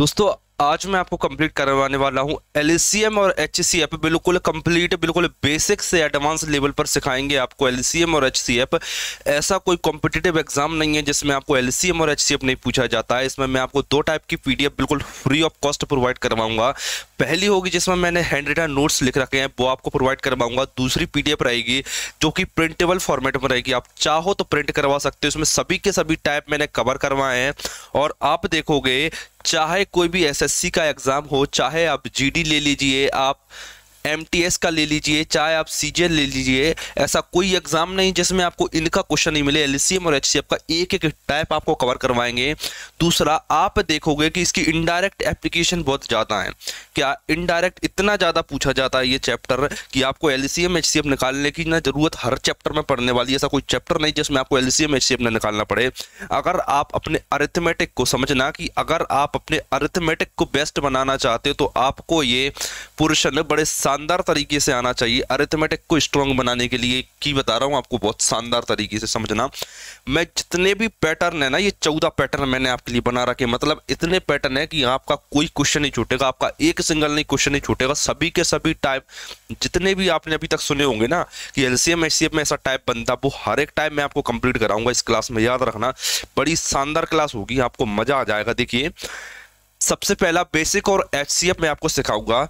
दोस्तों आज मैं आपको कंप्लीट करवाने वाला हूं एल और एच सी एफ बिल्कुल कंप्लीट बिल्कुल बेसिक से एडवांस लेवल पर सिखाएंगे आपको एल और एच सी एफ ऐसा कोई कॉम्पिटिटिव एग्जाम नहीं है जिसमें आपको एल और एच सी एफ नहीं पूछा जाता है इसमें मैं आपको दो टाइप की पी डी एफ बिल्कुल फ्री ऑफ कॉस्ट प्रोवाइड करवाऊंगा पहली होगी जिसमें मैंने हैंड रिटन नोट्स लिख रखे हैं वो आपको प्रोवाइड करवाऊंगा दूसरी पी डी एफ रहेगी जो कि प्रिंटेबल फॉर्मेट में रहेगी आप चाहो तो प्रिंट करवा सकते हो उसमें सभी के सभी टाइप मैंने कवर करवाए हैं और आप देखोगे चाहे कोई भी एसएससी का एग्ज़ाम हो चाहे आप जीडी ले लीजिए आप एम का ले लीजिए चाहे आप सी ले लीजिए ऐसा कोई एग्जाम नहीं जिसमें आपको इनका क्वेश्चन नहीं मिले एल और एच का एक एक टाइप आपको कवर करवाएंगे दूसरा आप देखोगे कि इसकी इनडायरेक्ट एप्लीकेशन बहुत ज़्यादा है क्या इनडायरेक्ट इतना ज़्यादा पूछा जाता है ये चैप्टर कि आपको एल सी एम निकालने की ना ज़रूरत हर चैप्टर में पड़ने वाली ऐसा कोई चैप्टर नहीं जिसमें आपको एल सी एम निकालना पड़े अगर आप अपने अरिथमेटिक को समझना कि अगर आप अपने अरिथमेटिक को बेस्ट बनाना चाहते हो तो आपको ये पुरुष बड़े शानदार तरीके से आना चाहिए अरिथमेटिक को स्ट्रॉन्ग बनाने के लिए की बता रहा हूँ आपको बहुत शानदार तरीके से समझना मैं जितने भी पैटर्न है ना ये चौदह पैटर्न मैंने आपके लिए बना रखे मतलब इतने पैटर्न है कि आपका कोई क्वेश्चन नहीं छूटेगा आपका एक सिंगल नहीं क्वेश्चन नहीं छूटेगा सभी के सभी टाइप जितने भी आपने अभी तक सुने होंगे ना कि एल सी में ऐसा टाइप बनता वो हर एक टाइप मैं आपको कंप्लीट कराऊंगा इस क्लास में याद रखना बड़ी शानदार क्लास होगी आपको मजा आ जाएगा देखिए सबसे पहला बेसिक और एच में आपको सिखाऊंगा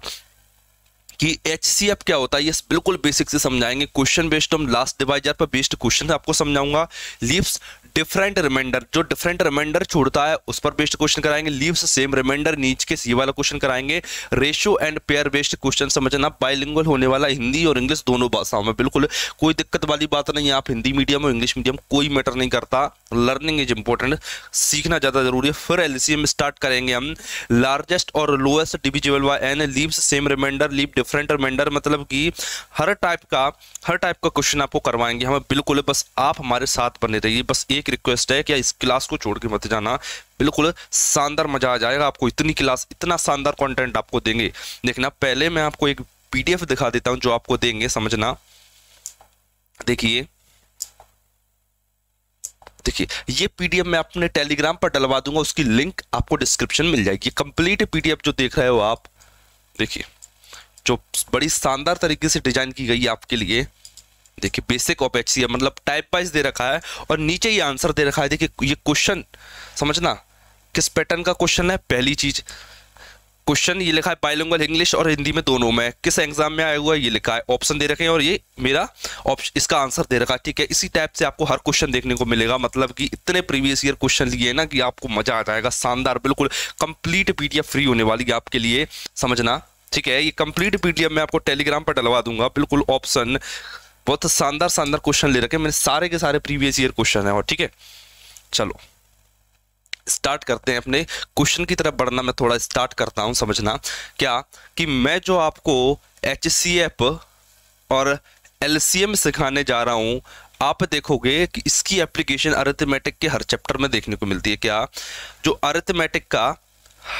कि एच क्या होता है ये बिल्कुल बेसिक से समझाएंगे क्वेश्चन बेस्ड हम लास्ट डिवाइजर पर बेस्ड क्वेश्चन आपको समझाऊंगा लीव्स डिफरेंट रिमाइंडर जो डिफरेंट रिमाइंडर छोड़ता है उस पर बेस्ड क्वेश्चन कराएंगे लीव्स सेम रिमाइंडर नीच के सी वाला क्वेश्चन कराएंगे ratio and pair based question समझना बाइलिंगुअल होने वाला हिंदी और इंग्लिश दोनों भाषाओं में बिल्कुल कोई दिक्कत वाली बात नहीं है आप हिंदी मीडियम और इंग्लिश मीडियम कोई मैटर नहीं करता लर्निंग इज इंपॉर्टेंट सीखना ज़्यादा जरूरी है फिर एल स्टार्ट करेंगे हम लार्जेस्ट और lowest divisible Y N leaves same remainder leave different remainder मतलब कि हर टाइप का हर टाइप का क्वेश्चन आपको करवाएंगे हमें बिल्कुल बस आप हमारे साथ बने रहिए बस एक रिक्वेस्ट है कि इस क्लास को छोड़ के मत जाना बिल्कुल शानदार मजा आ जाएगा आपको इतनी क्लास इतना शानदार कॉन्टेंट आपको देंगे देखना पहले मैं आपको एक पी दिखा देता हूँ जो आपको देंगे समझना देखिए देखिए ये पीडीएफ मैं अपने टेलीग्राम पर डलवा दूंगा उसकी लिंक आपको डिस्क्रिप्शन मिल जाएगी कंप्लीट पीडीएफ जो देख रहे हो आप देखिए जो बड़ी शानदार तरीके से डिजाइन की गई है आपके लिए देखिए बेसिक ऑफ एच मतलब टाइप वाइज दे रखा है और नीचे ये आंसर दे रखा है देखिए ये क्वेश्चन समझना किस पैटर्न का क्वेश्चन है पहली चीज़ क्वेश्चन ये लिखा है पाइलोंगल इंग्लिश और हिंदी में दोनों में किस एग्जाम में आया हुआ है ये लिखा है ऑप्शन दे रखे हैं और ये मेरा ऑप्शन इसका आंसर दे रखा है ठीक है इसी टाइप से आपको हर क्वेश्चन देखने को मिलेगा मतलब कि इतने प्रीवियस ईयर क्वेश्चन लिए ना कि आपको मजा आ जाएगा शानदार बिल्कुल कंप्लीट पी फ्री होने वाली है आपके लिए समझना ठीक है ये कंप्लीट पीडीएफ मैं आपको टेलीग्राम पर डलवा दूंगा बिल्कुल ऑप्शन बहुत शानदार शानदार क्वेश्चन ले रखे मैंने सारे के सारे प्रीवियस ईयर क्वेश्चन है और ठीक है चलो स्टार्ट करते हैं अपने क्वेश्चन की तरफ बढ़ना मैं थोड़ा स्टार्ट करता हूं समझना क्या कि मैं जो आपको एच और एल सिखाने जा रहा हूं आप देखोगे कि इसकी एप्लीकेशन अरिथमेटिक के हर चैप्टर में देखने को मिलती है क्या जो अरिथमेटिक का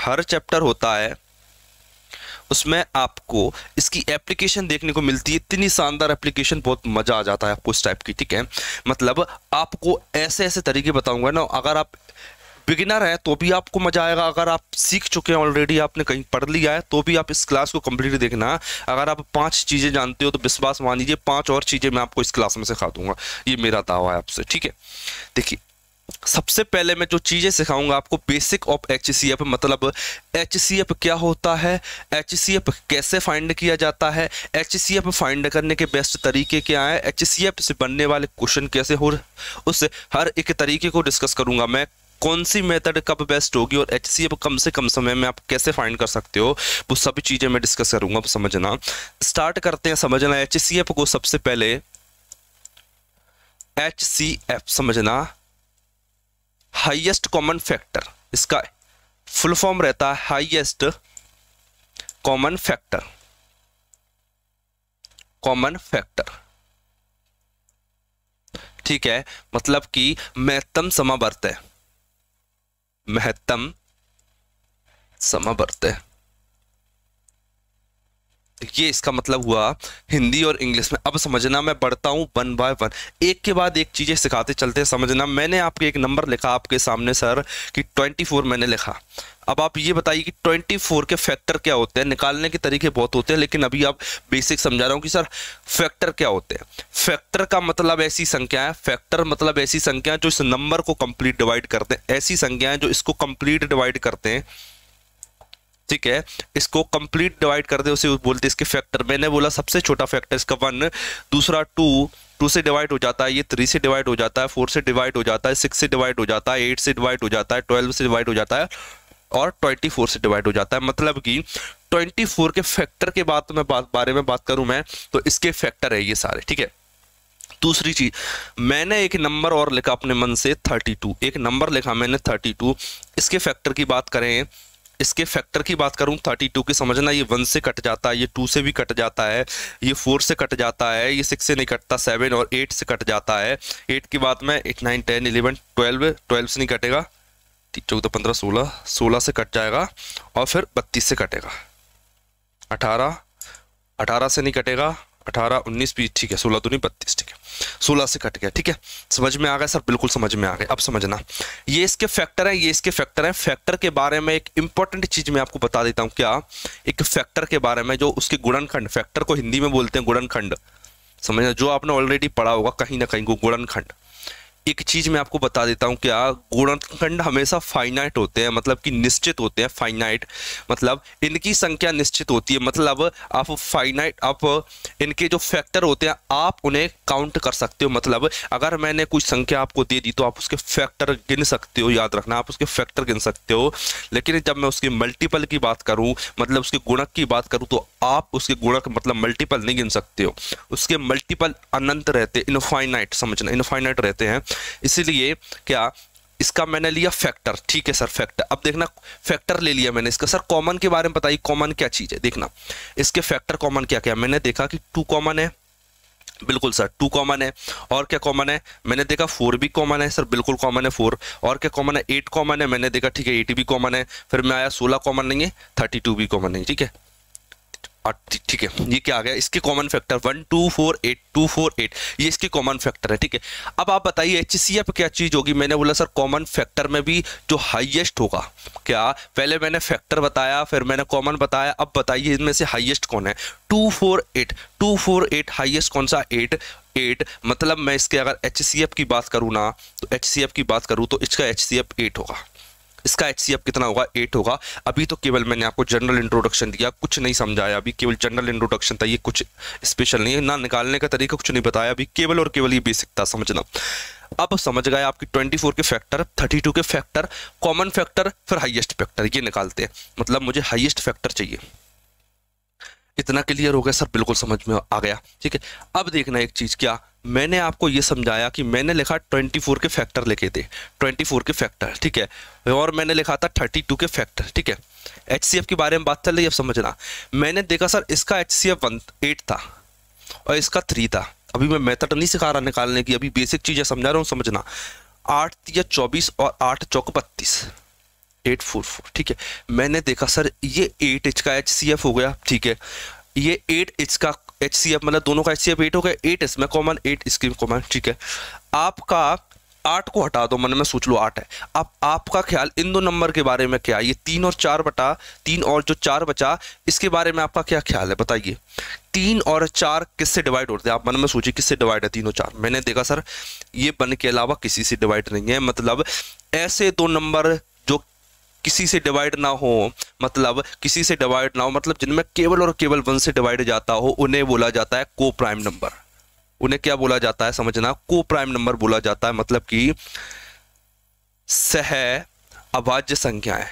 हर चैप्टर होता है उसमें आपको इसकी एप्लीकेशन देखने को मिलती है इतनी शानदार एप्लीकेशन बहुत मज़ा आ जाता है आपको इस टाइप की ठीक है मतलब आपको ऐसे ऐसे तरीके बताऊंगा ना अगर आप बिगिनर है तो भी आपको मजा आएगा अगर आप सीख चुके हैं ऑलरेडी आपने कहीं पढ़ लिया है तो भी आप इस क्लास को कम्प्लीट देखना अगर आप पांच चीज़ें जानते हो तो विश्वास मान लीजिए पांच और चीज़ें मैं आपको इस क्लास में सिखा दूंगा ये मेरा दावा है आपसे ठीक है देखिए सबसे पहले मैं जो चीज़ें सिखाऊंगा आपको basic of H C F मतलब एच सी एफ क्या होता है एच सी एफ कैसे फाइंड किया जाता है एच सी एफ फाइंड करने के बेस्ट तरीके क्या है एच सी एफ से बनने वाले क्वेश्चन कैसे हो उस हर एक तरीके को डिस्कस करूंगा मैं कौन सी मेथड कब बेस्ट होगी और एच सी एफ कम से कम समय में आप कैसे फाइंड कर सकते हो वो सभी चीज़ें मैं डिस्कस करूंगा समझना स्टार्ट करते हैं समझना एच सी एफ को सबसे पहले एच सी एफ समझना हाइएस्ट कॉमन फैक्टर इसका फुल फॉर्म रहता है highest common factor common factor ठीक है मतलब कि महत्तम समावर्त है महत्तम समावर्त है ये इसका मतलब हुआ हिंदी और इंग्लिश में अब समझना मैं बढ़ता हूँ वन बाय वन एक के बाद एक चीज़ें सिखाते चलते समझना मैंने आपके एक नंबर लिखा आपके सामने सर कि ट्वेंटी फोर मैंने लिखा अब आप ये बताइए कि ट्वेंटी फोर के फैक्टर क्या होते हैं निकालने के तरीके बहुत होते हैं लेकिन अभी आप बेसिक समझा रहा हूँ कि सर फैक्टर क्या होते हैं फैक्टर का मतलब ऐसी संख्या है फैक्टर मतलब ऐसी संख्या जो इस नंबर को कम्प्लीट डिवाइड करते हैं ऐसी है जो इसको कम्प्लीट डिवाइड करते हैं ठीक है इसको कंप्लीट डिवाइड कर दे उसे बोलते इसके फैक्टर मैंने बोला सबसे छोटा फैक्टर इसका वन दूसरा टू टू से डिवाइड हो जाता है ये थ्री से डिवाइड हो जाता है फोर से डिवाइड हो जाता है सिक्स से डिवाइड हो जाता है एट से डिवाइड हो जाता है ट्वेल्व से डिवाइड हो जाता है और 24 से डिवाइड हो जाता है मतलब कि 24 के फैक्टर के बाद में बात बारे में बात करूं मैं तो इसके फैक्टर है ये सारे ठीक है दूसरी चीज मैंने एक नंबर और लिखा अपने मन से 32 एक नंबर लिखा मैंने 32 इसके फैक्टर की बात करें इसके फैक्टर की बात करूँ थर्टी टू की समझना ये वन से कट जाता है ये टू से भी कट जाता है ये फोर से कट जाता है ये सिक्स से नहीं कटता सेवन और एट से कट जाता है एट की बात में eight nine ten eleven twelve twelve से नहीं कटेगा चौदह पंद्रह सोलह सोलह से कट जाएगा और फिर बत्तीस से कटेगा अठारह अठारह से नहीं कटेगा अठारह उन्नीस बीस ठीक है सोलह दूनी तो बत्तीस ठीक है सोलह से कट गया ठीक है समझ में आ गया सर बिल्कुल समझ में आ गया अब समझना ये इसके फैक्टर हैं ये इसके फैक्टर हैं फैक्टर के बारे में एक इंपॉर्टेंट चीज मैं आपको बता देता हूँ क्या एक फैक्टर के बारे में जो उसके गुणनखंड फैक्टर को हिंदी में बोलते हैं गुणनखंड समझना जो आपने ऑलरेडी पढ़ा होगा कहीं ना कहीं गुणनखंड एक चीज मैं आपको बता देता हूँ क्या गुणनखंड हमेशा फाइनाइट होते हैं मतलब कि निश्चित होते हैं फाइनाइट मतलब इनकी संख्या निश्चित होती है मतलब आप फाइनाइट आप इनके जो फैक्टर होते हैं आप उन्हें काउंट कर सकते हो मतलब अगर मैंने कोई संख्या आपको दे दी तो आप उसके फैक्टर गिन सकते हो याद रखना आप उसके फैक्टर गिन सकते हो लेकिन जब मैं उसके मल्टीपल की बात करूँ मतलब उसके गुणक की बात करूँ तो आप उसके गुणक मतलब मल्टीपल नहीं गिन सकते हो उसके मल्टीपल अनंत रहते इनफाइनाइट समझना इनफाइनाइट रहते हैं इसीलिए क्या इसका मैंने लिया फैक्टर ठीक है सर फैक्टर अब देखना फैक्टर ले लिया मैंने इसका सर कॉमन के बारे में बताइए कॉमन क्या चीज़ है देखना इसके फैक्टर कॉमन क्या क्या मैंने देखा कि टू कॉमन है बिल्कुल सर टू कॉमन है और क्या कॉमन है मैंने देखा फोर भी कॉमन है सर बिल्कुल कॉमन है फोर और क्या कॉमन है एट कॉमन है मैंने देखा ठीक है एट भी कॉमन है फिर मैं आया सोलह कॉमन नहीं है थर्टी टू भी कॉमन नहीं ठीक है ठीक है ये क्या आ गया इसके common factor one two four eight two four eight ये इसके कॉमन फैक्टर है ठीक है अब आप बताइए एच सी एफ क्या चीज़ होगी मैंने बोला सर कॉमन फैक्टर में भी जो हाईएस्ट होगा क्या पहले मैंने फैक्टर बताया फिर मैंने कॉमन बताया अब बताइए इनमें से हाईएस्ट कौन है two four eight two four eight highest कौन सा एट एट मतलब मैं इसके अगर एच सी एफ की बात करूँ ना तो एच सी एफ की बात करूँ तो इसका एच सी एफ एट होगा इसका एच कितना होगा एट होगा अभी तो केवल मैंने आपको जनरल इंट्रोडक्शन दिया कुछ नहीं समझाया अभी केवल जनरल इंट्रोडक्शन था ये कुछ स्पेशल नहीं है ना निकालने का तरीका कुछ नहीं बताया अभी केवल और केवल ये बेसिक था समझना अब समझ गए आपकी 24 के फैक्टर 32 के फैक्टर कॉमन फैक्टर फिर हाईएस्ट फैक्टर ये निकालते हैं मतलब मुझे हाईएस्ट फैक्टर चाहिए इतना क्लियर हो गया सर बिल्कुल समझ में आ गया ठीक है अब देखना एक चीज़ क्या मैंने आपको ये समझाया कि मैंने लिखा 24 के फैक्टर लिखे थे 24 के फैक्टर ठीक है और मैंने लिखा था 32 के फैक्टर ठीक है एच के बारे में बात चल रही है अब समझना मैंने देखा सर इसका एच सी था और इसका थ्री था अभी मैं मेथड नहीं सिखा रहा निकालने की अभी बेसिक चीज़ें समझा रहा हूँ समझना आठ या चौबीस और आठ चौक बत्तीस एट फोर फोर ठीक है मैंने देखा सर ये एट एच का एच सी एफ हो गया ठीक है ये एट एच का एच सी एफ मतलब दोनों का एच सी एफ एट हो गया एट एस में कॉमन एट इसकी कॉमन ठीक है आपका आठ को हटा दो मन में सोच लो आठ है अब आपका ख्याल इन दो नंबर के बारे में क्या ये तीन और चार बटा तीन और जो चार बचा इसके बारे में आपका क्या ख्याल है बताइए तीन और चार किससे डिवाइड होते हैं आप मन में सोचिए किससे डिवाइड है तीन और चार मैंने देखा सर ये बन के अलावा किसी से डिवाइड नहीं है मतलब ऐसे दो नंबर किसी से डिवाइड ना हो मतलब किसी से डिवाइड ना हो मतलब जिनमें केवल और केवल वन से डिवाइड जाता हो उन्हें बोला जाता है को प्राइम नंबर उन्हें क्या बोला जाता है समझना को प्राइम नंबर बोला जाता है मतलब कि सह अभाज्य संख्याएं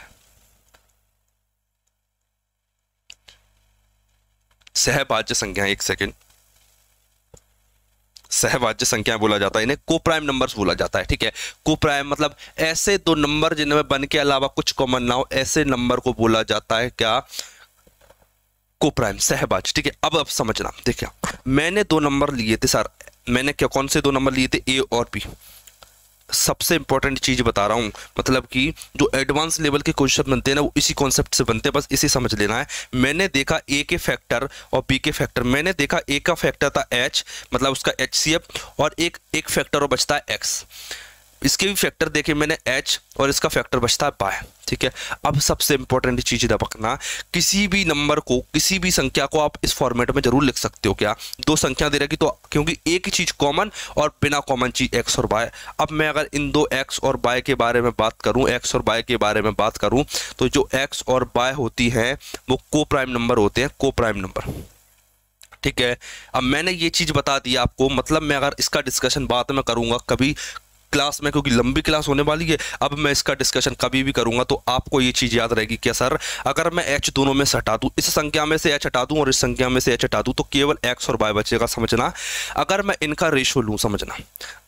सहभाज्य संख्या एक सेकेंड सहवाज्य संख्या बोला जाता है इन्हें कोप्राइम नंबर्स बोला जाता है ठीक है कोप्राइम मतलब ऐसे दो नंबर जिनमें बन के अलावा कुछ कॉमन ना हो ऐसे नंबर को बोला जाता है क्या कोप्राइम सहबाज ठीक है अब अब समझना देखिए मैंने दो नंबर लिए थे सर मैंने क्या कौन से दो नंबर लिए थे ए और बी सबसे इंपॉर्टेंट चीज़ बता रहा हूँ मतलब कि जो एडवांस लेवल के क्वेश्चन बनते हैं ना वो इसी कॉन्सेप्ट से बनते हैं बस इसे समझ लेना है मैंने देखा ए के फैक्टर और बी के फैक्टर मैंने देखा ए का फैक्टर था एच मतलब उसका एच और एक एक फैक्टर और बचता है एक्स इसके भी फैक्टर देखे मैंने एच और इसका फैक्टर बचता है पाए ठीक है अब सबसे इंपॉर्टेंट चीज़ दबकना किसी भी नंबर को किसी भी संख्या को आप इस फॉर्मेट में जरूर लिख सकते हो क्या दो संख्या दे रखी तो क्योंकि एक ही चीज़ कॉमन और बिना कॉमन चीज़ एक्स और बाय अब मैं अगर इन दो एक्स और बाय के बारे में बात करूँ एक्स और बाय के बारे में बात करूँ तो जो एक्स और बाय होती हैं वो को प्राइम नंबर होते हैं को प्राइम नंबर ठीक है अब मैंने ये चीज़ बता दी आपको मतलब मैं अगर इसका डिस्कशन बाद में करूँगा कभी क्लास में क्योंकि लंबी क्लास होने वाली है अब मैं इसका डिस्कशन कभी भी करूँगा तो आपको ये चीज़ याद रहेगी क्या सर अगर मैं एच दोनों में से हटा दूँ इस संख्या में से एच हटा दूँ और इस संख्या में से एच हटा दूँ तो केवल एक्स और वाई बचेगा समझना अगर मैं इनका रेशो लूँ समझना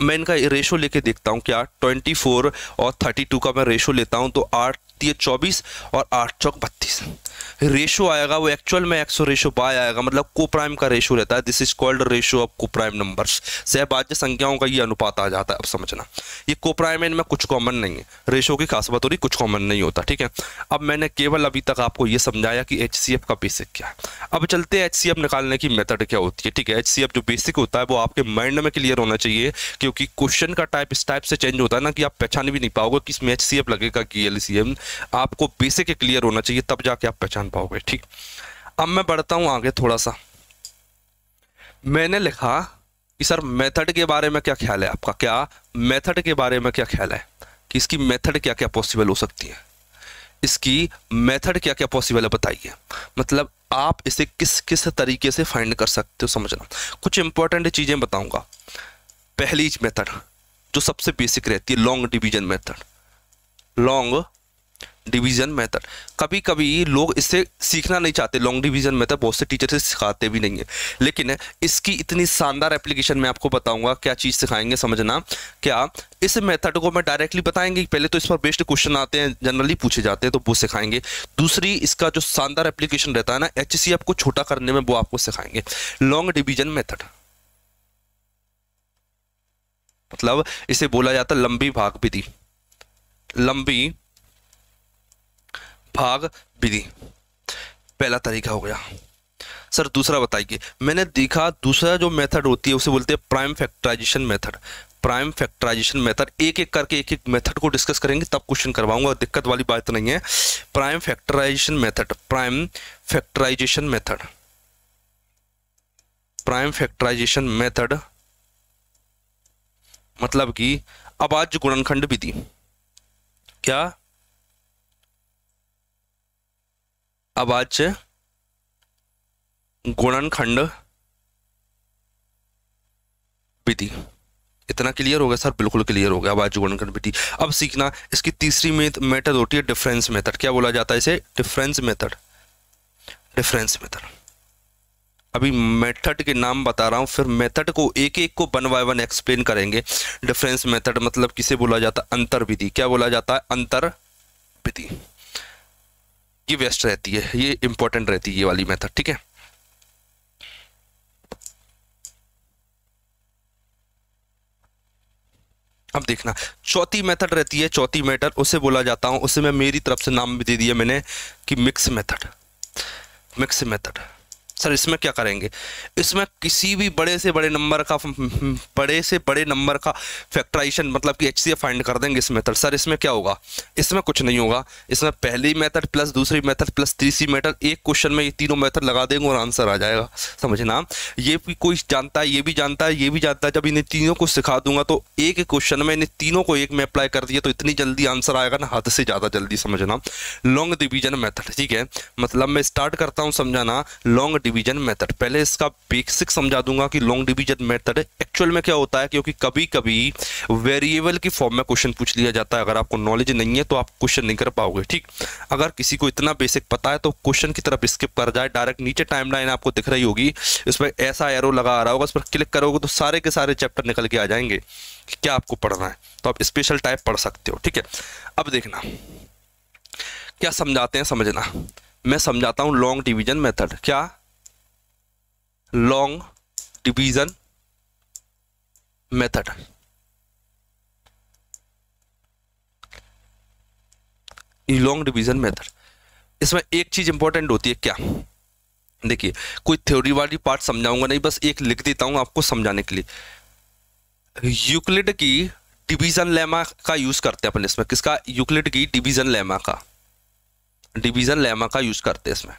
मैं इनका रेशो लेके देखता हूँ क्या ट्वेंटी और थर्टी का मैं रेशो लेता हूँ तो आठ होती है चौबीस और आठ चौक बत्तीस रेशो आएगा वो एक्चुअल में एक्सो रेशो बाय आएगा मतलब को प्राइम का रेशो रहता है this is called ratio of को प्राइम नंबर सहबाज्य संख्याओं का ये अनुपात आ जाता है अब समझना ये को प्राइम इनमें कुछ कॉमन नहीं है रेशो की खास बात हो रही कुछ कॉमन नहीं होता ठीक है अब मैंने केवल अभी तक आपको ये समझाया कि एच का बेसिक क्या है अब चलते एच सी निकालने की मेथड क्या होती है ठीक है एच जो बेसिक होता है वो आपके माइंड में क्लियर होना चाहिए क्योंकि क्वेश्चन का टाइप इस टाइप से चेंज होता है ना कि आप पहचान भी नहीं पाओगे कि इसमें एच लगेगा कि एल आपको बेसिक क्लियर होना चाहिए तब जाके आप पहचान पाओगे ठीक अब मैं बढ़ता हूं आगे थोड़ा सा मैंने लिखा कि सर मेथड के बारे में क्या ख्याल है आपका क्या मेथड के बारे में क्या ख्याल है कि इसकी मेथड क्या क्या पॉसिबल हो सकती है इसकी मेथड क्या क्या पॉसिबल है बताइए मतलब आप इसे किस किस तरीके से फाइंड कर सकते हो समझना कुछ इंपॉर्टेंट चीज़ें बताऊंगा पहली मेथड जो सबसे बेसिक रहती है long division method long division method कभी कभी लोग इससे सीखना नहीं चाहते लॉन्ग डिवीज़न मेथड बहुत से टीचर से सिखाते भी नहीं है लेकिन इसकी इतनी शानदार एप्लीकेशन मैं आपको बताऊंगा क्या चीज़ सिखाएंगे समझना क्या इस मेथड को मैं डायरेक्टली बताएंगे पहले तो इस पर बेस्ट क्वेश्चन आते हैं जनरली पूछे जाते हैं तो वो सिखाएंगे दूसरी इसका जो शानदार एप्लीकेशन रहता है ना एच सी को छोटा करने में वो आपको सिखाएंगे लॉन्ग डिवीज़न मैथड मतलब इसे बोला जाता लंबी भाग विधि लंबी भाग विधि पहला तरीका हो गया सर दूसरा बताइए मैंने देखा दूसरा जो मेथड होती है उसे बोलते हैं prime factorisation method prime factorisation method एक एक करके एक एक मेथड को डिस्कस करेंगे तब क्वेश्चन करवाऊंगा दिक्कत वाली बात नहीं है prime factorisation method prime factorisation method prime factorisation method मतलब कि अबाज गुणनखंड विधि क्या अबाच्य गुणनखंड विधि इतना क्लियर हो गया सर बिल्कुल क्लियर हो गया अब आज गुणनखंड विधि अब सीखना इसकी तीसरी मेथड होती है डिफरेंस मेथड क्या बोला जाता है इसे डिफरेंस मेथड डिफरेंस मेथड अभी मेथड के नाम बता रहा हूँ फिर मेथड को एक एक को वन बाय वन एक्सप्लेन करेंगे डिफरेंस मेथड मतलब किसे बोला जाता है अंतर विधि क्या बोला जाता है अंतर विधि ये बेस्ट रहती है ये इंपॉर्टेंट रहती है ये वाली मेथड ठीक है अब देखना चौथी मेथड रहती है चौथी मेथड उसे बोला जाता हूं उसे मैं मेरी तरफ से नाम भी दे दिया मैंने कि mix method mix method sir इसमें क्या करेंगे इसमें किसी भी बड़े से बड़े नंबर का हम्म, हम्म, बड़े से बड़े नंबर का फैक्टराइजेशन मतलब कि एच सी फाइंड कर देंगे इस मेथड सर इसमें क्या होगा इसमें कुछ नहीं होगा इसमें पहली मेथड प्लस दूसरी मेथड प्लस तीसरी मेथड एक क्वेश्चन में ये तीनों मेथड लगा देंगे और आंसर आ जाएगा समझना ये भी कोई जानता है ये भी जानता है ये भी जानता है जब इन्हें तीनों को सिखा दूंगा तो एक एक क्वेश्चन में इन्हें तीनों को एक में अप्लाई कर दिया तो इतनी जल्दी आंसर आएगा ना हद से ज़्यादा जल्दी समझना लॉन्ग डिवीजन मेथड ठीक है मतलब मैं स्टार्ट करता हूँ समझाना लॉन्ग डिवीजन मेथड पहले इसका बेसिक समझा दूंगा कि लॉन्ग डिवीजन मेथड एक्चुअल में क्या होता है क्योंकि कभी कभी वेरिएबल की फॉर्म में क्वेश्चन पूछ लिया जाता है अगर आपको नॉलेज नहीं है तो आप क्वेश्चन नहीं कर पाओगे ठीक अगर किसी को इतना बेसिक पता है तो क्वेश्चन की तरफ स्किप कर जाए डायरेक्ट नीचे टाइम आपको दिख रही होगी इस पर ऐसा एरो लगा आ रहा होगा इस पर क्लिक करोगे तो सारे के सारे चैप्टर निकल के आ जाएंगे क्या आपको पढ़ना है तो आप स्पेशल टाइप पढ़ सकते हो ठीक है अब देखना क्या समझाते हैं समझना मैं समझाता हूँ लॉन्ग डिवीजन मेथड क्या long division method long division method इसमें एक चीज इंपॉर्टेंट होती है क्या देखिए कोई थ्योरी वाली पार्ट समझाऊंगा नहीं बस एक लिख देता हूं आपको समझाने के लिए यूक्लिड की डिवीजन लेमा का यूज करते हैं अपन इसमें किसका यूक्लिड की डिवीजन लेमा का डिवीजन लेमा का यूज करते हैं इसमें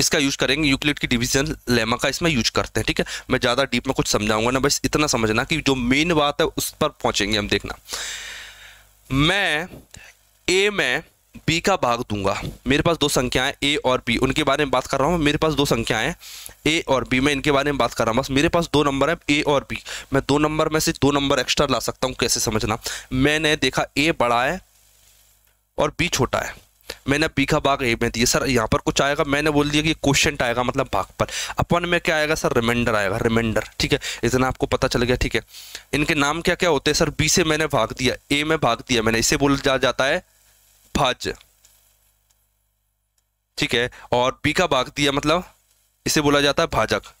इसका यूज करेंगे यूक्लिड की डिवीजन लेमा का इसमें यूज करते हैं ठीक है मैं ज़्यादा डीप में कुछ समझाऊंगा ना बस इतना समझना कि जो मेन बात है उस पर पहुंचेंगे हम देखना मैं ए में बी का भाग दूंगा मेरे पास दो संख्याएं ए और बी उनके बारे में बात कर रहा हूँ मेरे पास दो संख्याएं ए और बी मैं इनके बारे में बात कर रहा हूँ बस मेरे पास दो नंबर है ए और बी मैं दो नंबर में से दो नंबर एक्स्ट्रा ला सकता हूँ कैसे समझना मैंने देखा ए बड़ा है और बी छोटा है मैंने पीखा भाग ए में दिया सर यहाँ पर कुछ आएगा मैंने बोल दिया कि क्वेश्चन आएगा मतलब भाग पर अपन में क्या आएगा सर रिमाइंडर आएगा रिमाइंडर ठीक है इतना आपको पता चल गया ठीक है इनके नाम क्या क्या होते हैं सर बी से मैंने भाग दिया ए में भाग दिया मैंने इसे बोल जा जाता है भाज ठीक है और बी का भाग दिया मतलब इसे बोला जाता है भाजक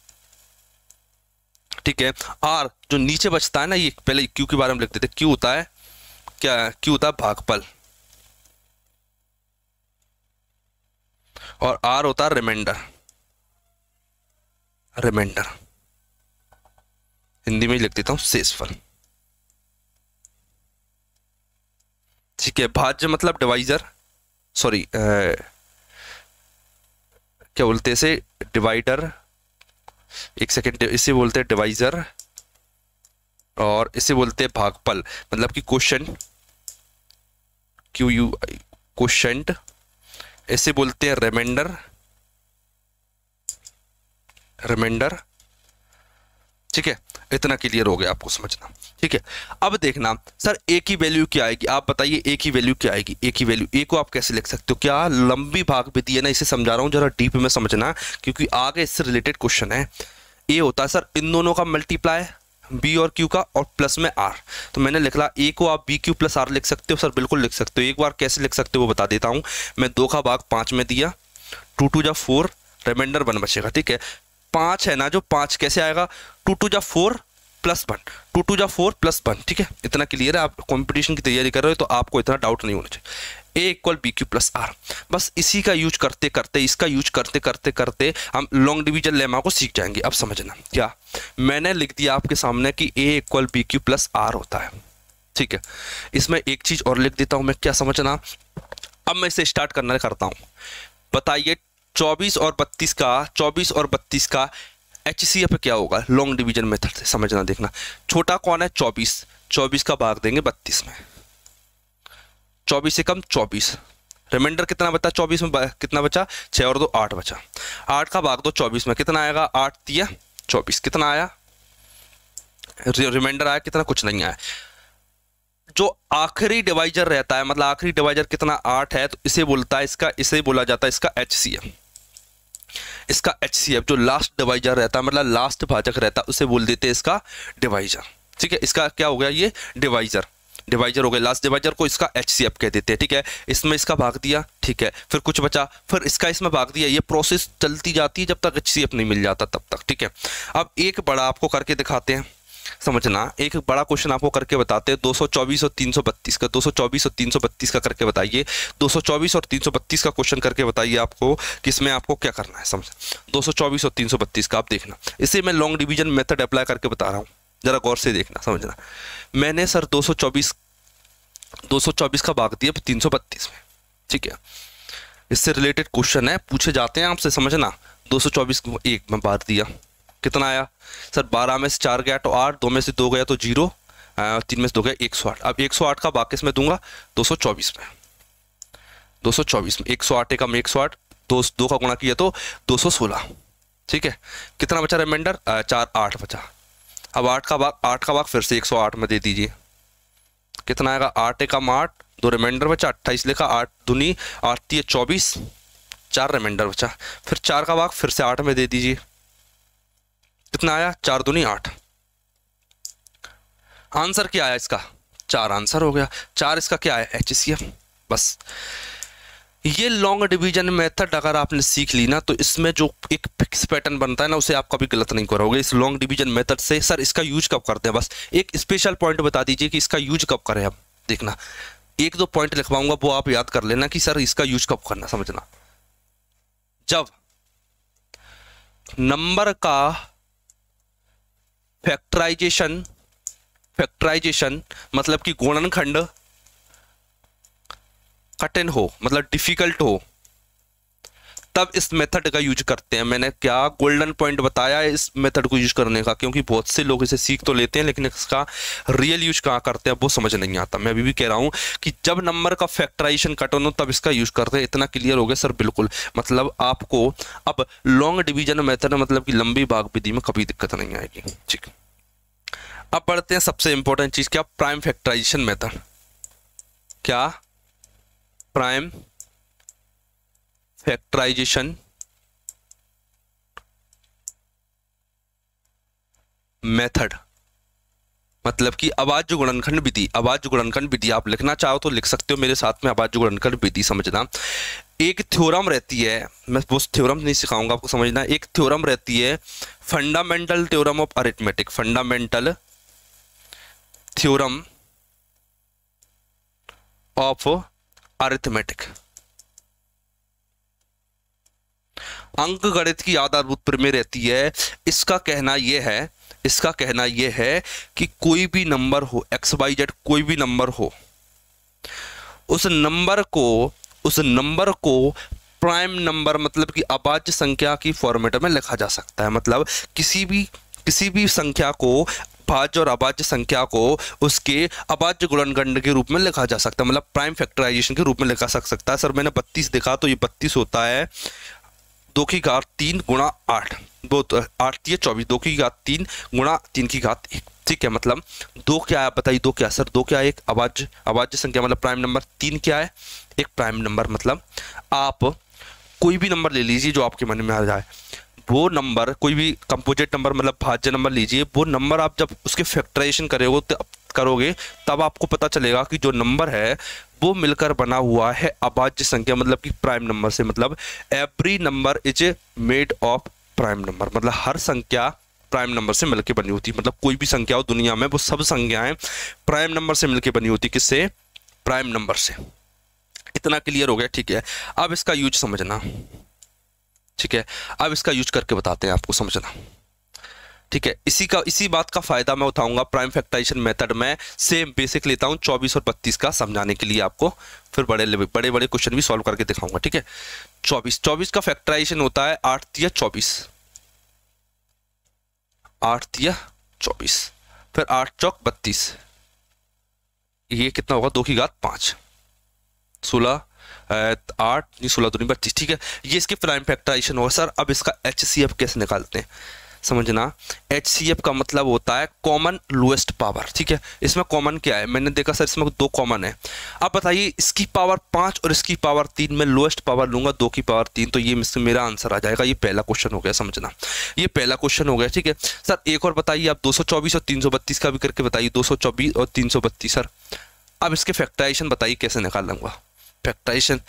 ठीक है आर जो नीचे बचता है ना ये पहले क्यू के बारे में लिखते थे क्यू होता है क्या क्यू होता है भागपल और आर होता है रिमाइंडर रिमाइंडर हिंदी में लिख देता हूं सेसफल ठीक है भाज्य मतलब डिवाइजर सॉरी क्या बोलते इसे डिवाइडर एक सेकेंड इसे बोलते हैं डिवाइजर और इसे बोलते हैं भागफल मतलब कि क्वेश्चन क्यू यू क्वेश्चन इसे बोलते हैं रिमाइंडर रिमाइंडर ठीक है इतना क्लियर हो गया आपको समझना ठीक है अब देखना सर ए की वैल्यू क्या आएगी आप बताइए ए की वैल्यू क्या आएगी ए की वैल्यू ए को आप कैसे लिख सकते हो क्या लंबी भाग भी है ना इसे समझा रहा हूँ जरा डीप में समझना क्योंकि आगे इससे रिलेटेड क्वेश्चन है ए होता है सर इन दोनों का मल्टीप्लाई बी और क्यू का और प्लस में आर तो मैंने ला ए को आप बी क्यू प्लस आर लिख सकते हो सर बिल्कुल लिख सकते हो एक बार कैसे लिख सकते हो वो बता देता हूँ मैं दो का भाग पाँच में दिया टू टू जा फोर रिमाइंडर वन बचेगा ठीक है पाँच है ना जो पाँच कैसे आएगा टू टू जा four plus one two two जा फोर प्लस वन ठीक है इतना क्लियर है आप कॉम्पिटिशन की तैयारी कर रहे हो तो आपको इतना डाउट नहीं होना चाहिए A equal B Q plus R बस इसी का यूज करते करते इसका यूज करते करते करते हम लॉन्ग डिवीजन लेमा को सीख जाएंगे अब समझना क्या मैंने लिख दिया आपके सामने कि A equal B Q plus R होता है ठीक है इसमें एक चीज और लिख देता हूं मैं क्या समझना अब मैं इसे स्टार्ट करना करता हूँ बताइए 24 और 32 का 24 और 32 का एच सी एफ क्या होगा लॉन्ग डिवीजन मेथड से समझना देखना छोटा कौन है 24 24 का भाग देंगे 32 में चौबीस से कम चौबीस रिमाइंडर कितना बचा चौबीस में कितना बचा छः और दो आठ बचा आठ का भाग दो चौबीस में कितना आएगा आठ दिया चौबीस कितना आया रिमाइंडर आया कितना कुछ नहीं आया जो आखिरी डिवाइजर रहता है मतलब आखिरी डिवाइजर कितना आठ है तो इसे बोलता है इसका इसे बोला जाता है इसका एच सी एम इसका एच सी एफ जो लास्ट डिवाइजर रहता है मतलब लास्ट भाजक रहता है उसे बोल देते हैं इसका डिवाइजर ठीक है इसका क्या हो गया ये डिवाइजर डिवाइजर हो गया लास्ट डिवाइजर को इसका एच सी एफ कह देते हैं ठीक है इसमें इसका भाग दिया ठीक है फिर कुछ बचा फिर इसका इसमें भाग दिया ये प्रोसेस चलती जाती है जब तक एच सी एफ नहीं मिल जाता तब तक ठीक है अब एक बड़ा आपको करके दिखाते हैं समझना एक बड़ा क्वेश्चन आपको करके बताते हैं 224 और 332 का 224 और 332 का करके बताइए 224 और 332 का क्वेश्चन करके बताइए आपको कि इसमें आपको क्या करना है समझ 224 और 332 का आप देखना इसे मैं लॉन्ग डिवीजन मेथड अप्लाई करके बता रहा हूँ ज़रा गौर से देखना समझना मैंने सर 224 224 का भाग दिया तीन सौ बत्तीस में ठीक है इससे रिलेटेड क्वेश्चन है पूछे जाते हैं आपसे समझना 224 एक में भाग दिया कितना आया सर 12 में से चार गया तो आठ दो में से दो गया तो जीरो तीन में से दो गया एक सौ आठ अब एक सौ आठ का में दूंगा दो में दो में एक सौ आठ एक एक सौ आठ दो दो का गुणा किया तो 216 ठीक है कितना बचा रिमाइंडर चार आठ बचा अब आठ का भाग आठ का भाग फिर से एक सौ आठ में दे दीजिए कितना आएगा आठ एक कम आठ दो रिमाइंडर बचा अट्ठाईस लिखा आठ दुनी आठ तीय चौबीस चार रिमाइंडर बचा फिर चार का भाग फिर से आठ में दे दीजिए कितना आया चार दुनी आठ आंसर क्या आया इसका चार आंसर हो गया चार इसका क्या आया एच बस ये लॉन्ग डिवीजन मेथड अगर आपने सीख ली ना तो इसमें जो एक फिक्स पैटर्न बनता है ना उसे आप कभी गलत नहीं करोगे इस लॉन्ग डिवीजन मेथड से सर इसका यूज कब करते हैं बस एक स्पेशल पॉइंट बता दीजिए कि इसका यूज कब करें आप देखना एक दो पॉइंट लिखवाऊंगा वो आप याद कर लेना कि सर इसका यूज कब करना समझना जब नंबर का फैक्टराइजेशन फैक्टराइजेशन मतलब कि गुणनखंड कठिन हो मतलब डिफिकल्ट हो तब इस मेथड का यूज करते हैं मैंने क्या गोल्डन पॉइंट बताया इस मेथड को यूज करने का क्योंकि बहुत से लोग इसे सीख तो लेते हैं लेकिन इसका रियल यूज कहाँ करते हैं वो समझ नहीं आता मैं अभी भी कह रहा हूँ कि जब नंबर का फैक्टराइजेशन कटन हो तब इसका यूज करते हैं इतना क्लियर हो गया सर बिल्कुल मतलब आपको अब लॉन्ग डिविजन मेथड मतलब कि लंबी भाग विधि में कभी दिक्कत नहीं आएगी ठीक अब पढ़ते हैं सबसे इंपॉर्टेंट चीज़ क्या प्राइम फैक्टराइजेशन मेथड क्या प्राइम फैक्टराइजेशन मेथड मतलब कि आवाज जो गुणनखंड विधि आवाज जो गुणनखंड विधि आप लिखना चाहो तो लिख सकते हो मेरे साथ में आवाज जो गुणनखंड विधि समझना एक थ्योरम रहती है मैं उस थ्योरम नहीं सिखाऊंगा आपको समझना एक थ्योरम रहती है fundamental theorem of arithmetic fundamental theorem of arithmetic अंक गणित की आधारभूत प्रमेय रहती है इसका कहना यह है इसका कहना यह है कि कोई भी नंबर हो एक्स वाई जेड कोई भी नंबर हो उस नंबर को उस नंबर को प्राइम नंबर मतलब कि अभाज्य संख्या की फॉर्मेट में लिखा जा सकता है मतलब किसी भी किसी भी संख्या को भाज्य और अभाज्य संख्या को उसके अभाज्य गुणनखंड के रूप में लिखा जा सकता है मतलब प्राइम फैक्टराइजेशन के रूप में लिखा सकता है सर मैंने बत्तीस देखा तो ये बत्तीस होता है दो की घात तीन गुणा आठ दो तो आठ तीन चौबीस दो की घात तीन गुणा तीन की घात एक ठीक है मतलब दो क्या है बताइए दो क्या सर दो क्या है एक अभाज्य अभाज्य संख्या मतलब प्राइम नंबर तीन क्या है एक प्राइम नंबर मतलब आप कोई भी नंबर ले लीजिए जो आपके मन में आ जाए वो नंबर कोई भी कंपोजिट नंबर मतलब भाज्य नंबर लीजिए वो नंबर आप जब उसके फैक्टराइजेशन करोगे तो करोगे तब आपको पता चलेगा कि जो नंबर है वो मिलकर बना हुआ है अभाज्य संख्या मतलब कि प्राइम नंबर से मतलब every number is a made of prime number मतलब हर संख्या प्राइम नंबर से मिलकर बनी होती है मतलब कोई भी संख्या हो दुनिया में वो सब संख्याएं प्राइम नंबर से मिलकर बनी होती किससे प्राइम नंबर से इतना क्लियर हो गया ठीक है अब इसका यूज समझना ठीक है अब इसका यूज करके बताते हैं आपको समझना ठीक है इसी का इसी बात का फायदा मैं उठाऊंगा प्राइम फैक्टराइजेशन मेथड में सेम बेसिक लेता हूं 24 और 32 का समझाने के लिए आपको फिर बड़े बड़े बड़े क्वेश्चन भी सॉल्व करके दिखाऊंगा ठीक है 24 24 का फैक्टराइजेशन होता है आठ तिया चौबीस आठ तिया चौबीस फिर आठ चौक बत्तीस ये कितना होगा दो की घात पांच सोलह आठ सोलह दूनी पच्चीस ठीक है ये इसके प्राइम फैक्टराइजेशन होगा सर अब इसका एच कैसे निकालते हैं समझना एच का मतलब होता है कॉमन लोएस्ट पावर ठीक है इसमें कॉमन क्या है मैंने देखा सर इसमें दो कॉमन है अब बताइए इसकी पावर पाँच और इसकी पावर तीन में लोएस्ट पावर लूंगा दो की पावर तीन तो ये मेरा आंसर आ जाएगा ये पहला क्वेश्चन हो गया समझना ये पहला क्वेश्चन हो गया ठीक है सर एक और बताइए आप दो और तीन का भी करके बताइए दो और तीन सर अब इसके फैक्ट्राइजेशन बताइए कैसे निकाल लूँगा फैक्ट्राइशन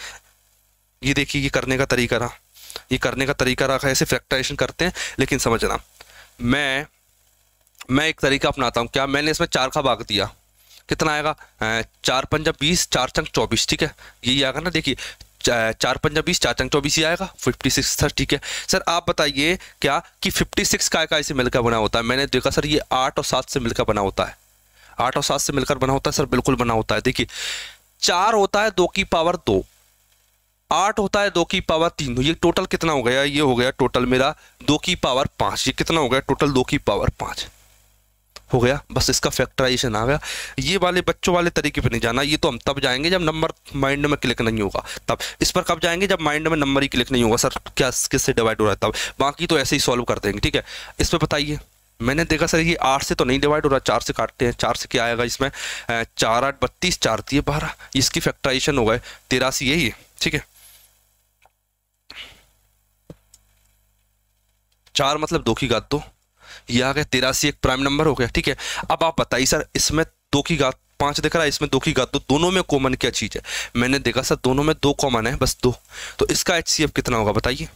ये देखिए ये करने का तरीका रहा ये करने का तरीका है ऐसे फैक्ट्राइशन करते हैं लेकिन समझना मैं मैं एक तरीका अपनाता हूँ क्या मैंने इसमें चार का भाग दिया कितना आएगा चार पंजा बीस चार चंग चौबीस ठीक है यही आएगा ना देखिए चार पंजा बीस चार चंग चौबीस ही आएगा फिफ्टी सिक्स सर ठीक है सर आप बताइए क्या कि फिफ्टी सिक्स का इसे मिलकर बना होता है मैंने देखा सर ये आठ और सात से मिलकर बना होता है आठ और सात से मिलकर बना होता है सर बिल्कुल बना होता है देखिए चार होता है दो की पावर दो आठ होता है दो की पावर तीन तो ये टोटल कितना हो गया ये हो गया टोटल मेरा दो की पावर पांच ये कितना हो गया टोटल दो की पावर पांच हो गया बस इसका फैक्टराइजेशन आ गया ये वाले बच्चों वाले तरीके पे नहीं जाना ये तो हम तब जाएंगे जब नंबर माइंड में क्लिक नहीं होगा तब इस पर कब जाएंगे जब माइंड में नंबर ही क्लिक नहीं होगा सर क्या किससे डिवाइड हो रहा है तब बाकी तो ऐसे ही सॉल्व कर देंगे ठीक है इस पर बताइए मैंने देखा सर ये आठ से तो नहीं डिवाइड हो रहा चार से काटते हैं चार से क्या आएगा इसमें चार आठ बत्तीस चार दिए बारह इसकी फैक्ट्राइजेशन हो गए तेरासी यही है ठीक है चार मतलब दो की घात दो ये आ गया तेरासी एक प्राइम नंबर हो गया ठीक है अब आप बताइए सर इसमें दो की घात पांच देख रहा है इसमें दो की घात दो दोनों में कॉमन क्या चीज़ है मैंने देखा सर दोनों में दो कॉमन है बस दो तो इसका एच कितना होगा बताइए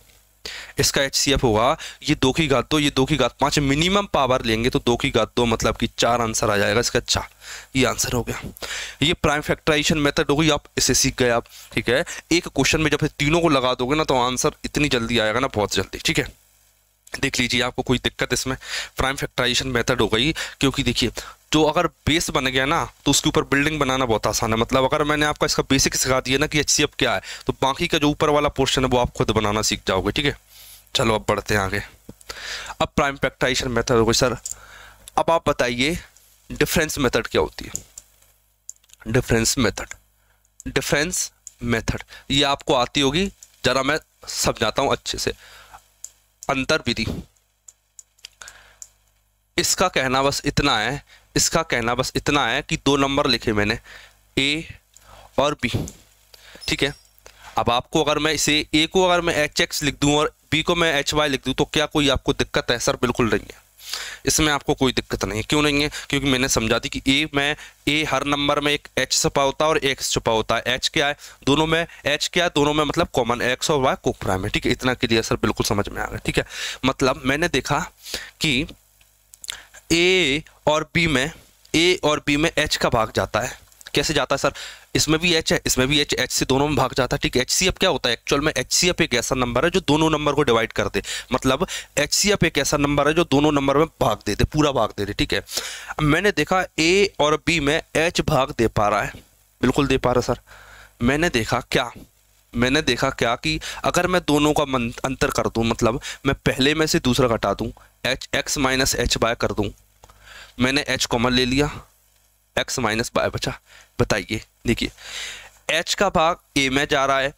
इसका एच होगा ये दो की घात दो ये दो की घात पाँच मिनिमम पावर लेंगे तो दो की घात दो मतलब कि चार आंसर आ जाएगा इसका चार ये आंसर हो गया ये प्राइम फैक्टराइजेशन मेथड होगी आप इसे सीख गए आप ठीक है एक क्वेश्चन में जब तीनों को लगा दोगे ना तो आंसर इतनी जल्दी आएगा ना बहुत जल्दी ठीक है देख लीजिए आपको कोई दिक्कत इसमें प्राइम फैक्टराइजेशन मेथड हो गई क्योंकि देखिए जो तो अगर बेस बन गया ना तो उसके ऊपर बिल्डिंग बनाना बहुत आसान है मतलब अगर मैंने आपका इसका बेसिक सिखा दिया ना कि एच क्या है तो बाकी का जो ऊपर वाला पोर्शन है वो आप खुद बनाना सीख जाओगे ठीक है चलो अब बढ़ते हैं आगे अब प्राइम फैक्टाइजेशन मेथड हो गई सर अब आप बताइए डिफरेंस मेथड क्या होती है डिफरेंस मेथड डिफरेंस मेथड ये आपको आती होगी जरा मैं समझाता हूँ अच्छे से अंतर विधि इसका कहना बस इतना है इसका कहना बस इतना है कि दो नंबर लिखे मैंने ए और बी ठीक है अब आपको अगर मैं इसे ए को अगर मैं एच एक्स लिख दूँ और बी को मैं एच वाई लिख दूँ तो क्या कोई आपको दिक्कत है सर बिल्कुल नहीं है इसमें आपको कोई दिक्कत नहीं है क्यों नहीं है क्योंकि मैंने समझा दी कि ए में ए हर नंबर में एक एच छुपा होता है और एक्स छुपा होता है एच क्या है दोनों में एच क्या है दोनों में मतलब कॉमन एक्स और वाई को प्राइम है ठीक है इतना क्लियर सर बिल्कुल समझ में आ गया ठीक है मतलब मैंने देखा कि ए और बी में ए और बी में एच का भाग जाता है कैसे जाता है सर इसमें भी एच है इसमें भी एच एच से दोनों में भाग जाता है ठीक एच सी एफ क्या होता है एक्चुअल में एच सी एफ एक ऐसा नंबर है जो दोनों नंबर को डिवाइड कर दे मतलब एच सी एफ एक ऐसा नंबर है जो दोनों नंबर में भाग दे दे पूरा भाग दे दे ठीक है मैंने देखा ए और बी में एच भाग दे पा रहा है बिल्कुल दे पा रहा है सर मैंने देखा क्या मैंने देखा क्या कि अगर मैं दोनों का अंतर कर दूँ मतलब मैं पहले में से दूसरा घटा दूँ H X minus H by कर दूँ मैंने एच कॉमन ले लिया एक्स माइनस बाय बचा बताइए देखिए एच का भाग ए में जा रहा है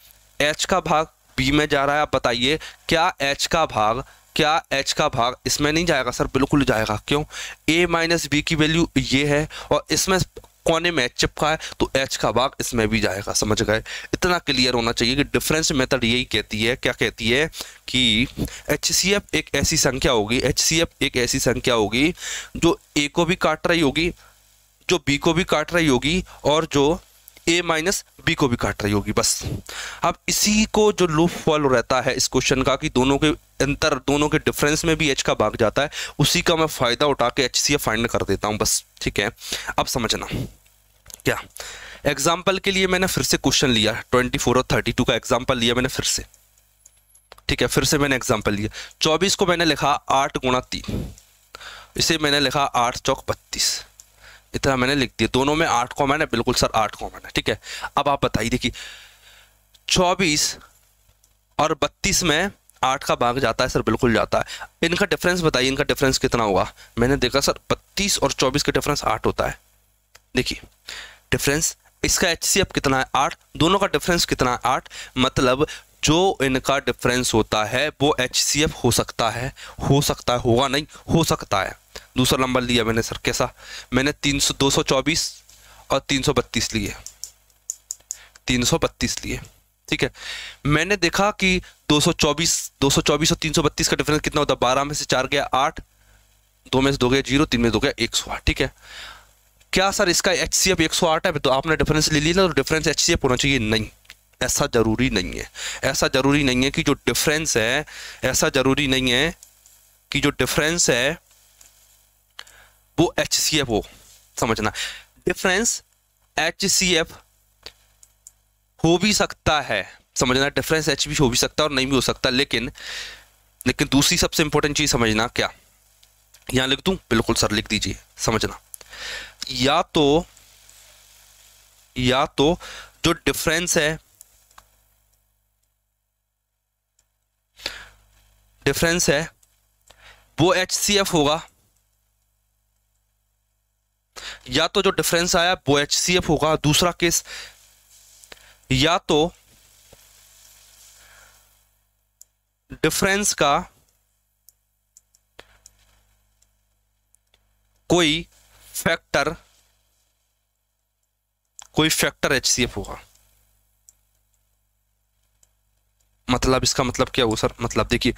एच का भाग बी में जा रहा है आप बताइए क्या एच का भाग क्या एच का भाग इसमें नहीं जाएगा सर बिल्कुल जाएगा क्यों ए माइनस बी की वैल्यू ये है और इसमें कोने में एच चिपका है तो एच का भाग इसमें भी जाएगा समझ गए इतना क्लियर होना चाहिए कि डिफरेंस मेथड यही कहती है क्या कहती है कि एच सी एफ एक ऐसी संख्या होगी एच सी एफ एक ऐसी संख्या होगी जो ए को भी काट रही होगी जो बी को भी काट रही होगी और जो ए माइनस बी को भी काट रही होगी बस अब इसी को जो लूप फॉलो रहता है इस क्वेश्चन का कि दोनों के अंतर दोनों के डिफरेंस में भी एच का भाग जाता है उसी का मैं फ़ायदा उठा के एच सी फाइंड कर देता हूँ बस ठीक है अब समझना क्या एग्जाम्पल के लिए मैंने फिर से क्वेश्चन लिया ट्वेंटी फोर और थर्टी टू का एग्जाम्पल लिया मैंने फिर से ठीक है फिर से मैंने एग्जाम्पल लिया चौबीस को मैंने लिखा आठ गुणा तीन इसे मैंने लिखा आठ चौक बत्तीस इतना मैंने लिख दिया दोनों में आठ कॉमन है बिल्कुल सर आठ कॉमन है ठीक है अब आप बताइए देखिए चौबीस और बत्तीस में आठ का भाग जाता है सर बिल्कुल जाता है इनका डिफरेंस बताइए इनका डिफरेंस कितना होगा मैंने देखा सर बत्तीस और चौबीस का डिफरेंस आठ होता है देखिए डिफरेंस इसका एच कितना है आठ दोनों का डिफरेंस कितना है आठ मतलब जो इनका डिफरेंस होता है वो एच हो सकता है हो सकता है होगा नहीं हो सकता है दूसरा नंबर लिया मैंने सर कैसा मैंने तीन सौ दो सौ चौबीस और तीन सौ बत्तीस लिए तीन सौ बत्तीस लिए ठीक है मैंने देखा कि 224 224 और 332 का डिफरेंस कितना होता है बारह में से चार गया आठ दो में से दो गया जीरो तीन में से दो गया एक सौ आठ ठीक है क्या सर इसका एच सी एफ एक सौ आठ है तो आपने डिफरेंस ले लिया ना तो डिफरेंस एच सी एफ होना चाहिए नहीं ऐसा ज़रूरी नहीं है ऐसा ज़रूरी नहीं है कि जो डिफरेंस है ऐसा ज़रूरी नहीं है कि जो डिफरेंस है वो एच सी एफ हो समझना डिफरेंस एच सी एफ हो भी सकता है समझना डिफरेंस एच भी हो भी सकता है और नहीं भी हो सकता लेकिन लेकिन दूसरी सबसे इंपॉर्टेंट चीज़ समझना क्या यहां लिख दू बिल्कुल सर लिख दीजिए समझना या तो या तो जो डिफरेंस है डिफरेंस है वो एच सी एफ होगा या तो जो डिफरेंस आया वो एच सी एफ होगा दूसरा केस या तो डिफरेंस का कोई फैक्टर कोई फैक्टर एच होगा मतलब इसका मतलब क्या हुआ सर मतलब देखिए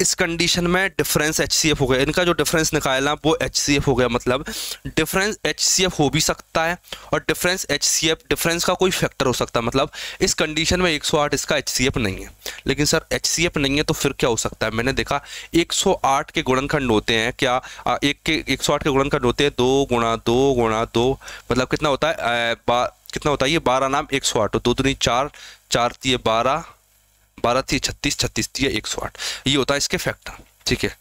इस कंडीशन में डिफरेंस एच सी एफ हो गया इनका जो डिफरेंस निकालना वो एच सी एफ हो गया मतलब डिफरेंस एच सी एफ हो भी सकता है और difference H C F difference का कोई फैक्टर हो सकता है मतलब इस कंडीशन में 108 इसका एच सी एफ नहीं है लेकिन सर एच सी एफ नहीं है तो फिर क्या हो सकता है मैंने देखा 108 के गुणनखंड होते हैं क्या आ, एक के आठ के गुणनखंड होते हैं दो गुणा दो गुणा दो मतलब कितना होता है आ, कितना होता है ये बारह नाम एक सौ आठ तो दो दूनी चार चार तीय बारह बारह थी छत्तीस छत्तीस थी एक सौ आठ ये होता है इसके फैक्टर ठीक है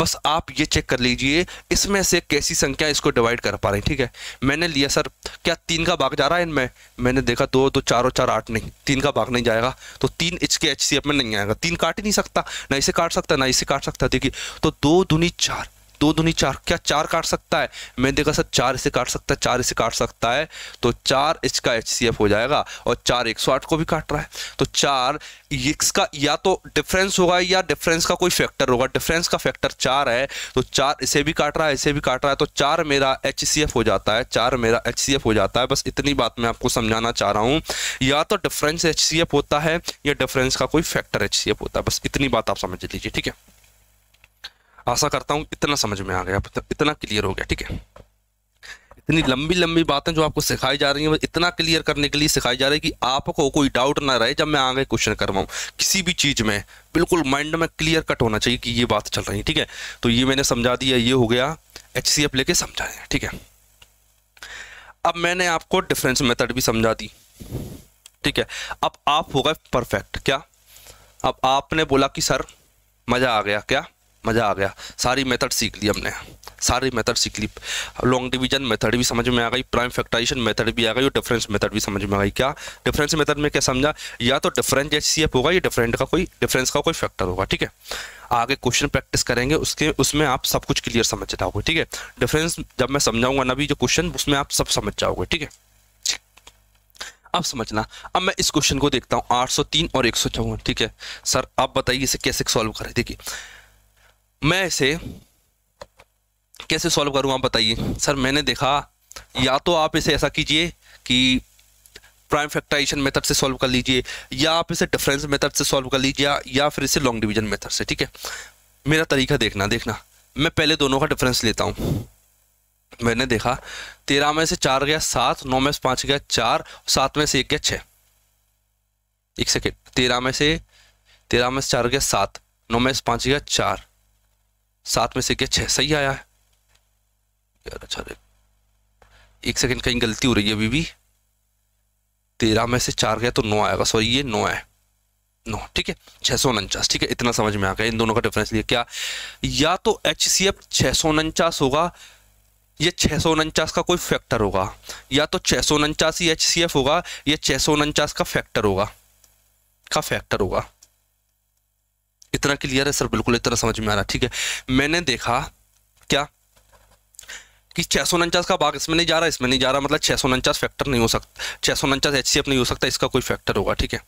बस आप ये चेक कर लीजिए इसमें से कैसी संख्या इसको डिवाइड कर पा रहे हैं ठीक है मैंने लिया सर क्या तीन का भाग जा रहा है इनमें मैंने देखा दो तो चार और चार आठ नहीं तीन का भाग नहीं जाएगा तो तीन के एच में नहीं आएगा तीन काट ही नहीं सकता ना इसे काट सकता ना इसे काट सकता देखिए तो दो दूनी चार दो दुनी चार क्या चार काट सकता है मैंने देखा सर चार इसे काट सकता है चार इसे काट सकता है तो चार इसका एच हो जाएगा और चार एक को भी काट रहा है तो चार इसका या तो डिफरेंस होगा या डिफरेंस का कोई फैक्टर होगा डिफरेंस का फैक्टर चार है तो चार इसे भी काट रहा है इसे भी काट रहा है तो चार मेरा एच हो जाता है चार मेरा एच हो जाता है बस इतनी बात मैं आपको समझाना चाह रहा हूँ या तो डिफरेंस एच होता है या डिफरेंस का कोई फैक्टर एच होता है बस इतनी बात आप समझ लीजिए ठीक है आशा करता हूँ इतना समझ में आ गया इतना क्लियर हो गया ठीक है इतनी लंबी लंबी बातें जो आपको सिखाई जा रही हैं इतना क्लियर करने के लिए सिखाई जा रही है कि आपको कोई डाउट ना रहे जब मैं आगे क्वेश्चन करवाऊँ किसी भी चीज़ में बिल्कुल माइंड में क्लियर कट होना चाहिए कि ये बात चल रही है ठीक है तो ये मैंने समझा दिया ये हो गया एच सी एफ लेके समझाए ठीक है अब मैंने आपको डिफरेंस मेथड भी समझा दी ठीक है अब आप हो गए परफेक्ट क्या अब आपने बोला कि सर मज़ा आ गया क्या मज़ा आ गया सारी मेथड सीख ली हमने सारी मेथड सीख ली लॉन्ग डिवीजन मेथड भी समझ में आ गई प्राइम फैक्टराइजेशन मेथड भी आ गई और डिफरेंस मेथड भी समझ में आ गई क्या डिफरेंस मेथड में क्या समझा या तो डिफरेंस एच सी एफ होगा या डिफरेंट का कोई डिफरेंस का कोई फैक्टर होगा ठीक है आगे क्वेश्चन प्रैक्टिस करेंगे उसके उसमें आप सब कुछ क्लियर समझ जाओगे ठीक है डिफरेंस जब मैं समझाऊंगा ना भी जो क्वेश्चन उसमें आप सब समझ जाओगे ठीक है अब समझना अब मैं इस क्वेश्चन को देखता हूँ 803 और एक ठीक है सर आप बताइए इसे कैसे सॉल्व करें देखिए मैं इसे कैसे सॉल्व करूँ आप बताइए सर मैंने देखा या तो आप इसे ऐसा कीजिए कि प्राइम फैक्टराइजेशन मेथड से सॉल्व कर लीजिए या आप इसे डिफरेंस मेथड से सॉल्व कर लीजिए या फिर इसे लॉन्ग डिवीजन मेथड से ठीक है मेरा तरीका देखना देखना मैं पहले दोनों का डिफरेंस लेता हूँ मैंने देखा तेरह में से चार गया सात नौ में से पाँच गया चार सात में से एक गया छः एक सेकेंड तेरह में से तेरह में से चार गया सात नौ में से पाँच गया चार सात में से क्या छः सही आया है ग्यारह चार अच्छा एक सेकंड कहीं गलती हो रही है अभी भी तेरह में से चार गया तो नौ आएगा सॉरी ये नौ है नौ ठीक है छः सौ उनचास ठीक है इतना समझ में आ गया इन दोनों का डिफरेंस लिया क्या या तो एच सी एफ छः सौ उनचास होगा या छः सौ उनचास का कोई फैक्टर होगा या तो छः सौ उनचास ही एच सी एफ होगा या छः सौ उनचास का फैक्टर होगा का फैक्टर होगा इतना क्लियर है सर बिल्कुल इतना समझ में आ रहा ठीक है मैंने देखा क्या कि छः सौ उनचास का भाग इसमें नहीं जा रहा इसमें नहीं जा रहा मतलब छः सौ उनचास फैक्टर नहीं हो सकता छः सौ उनचास एच नहीं हो सकता इसका कोई फैक्टर होगा ठीक है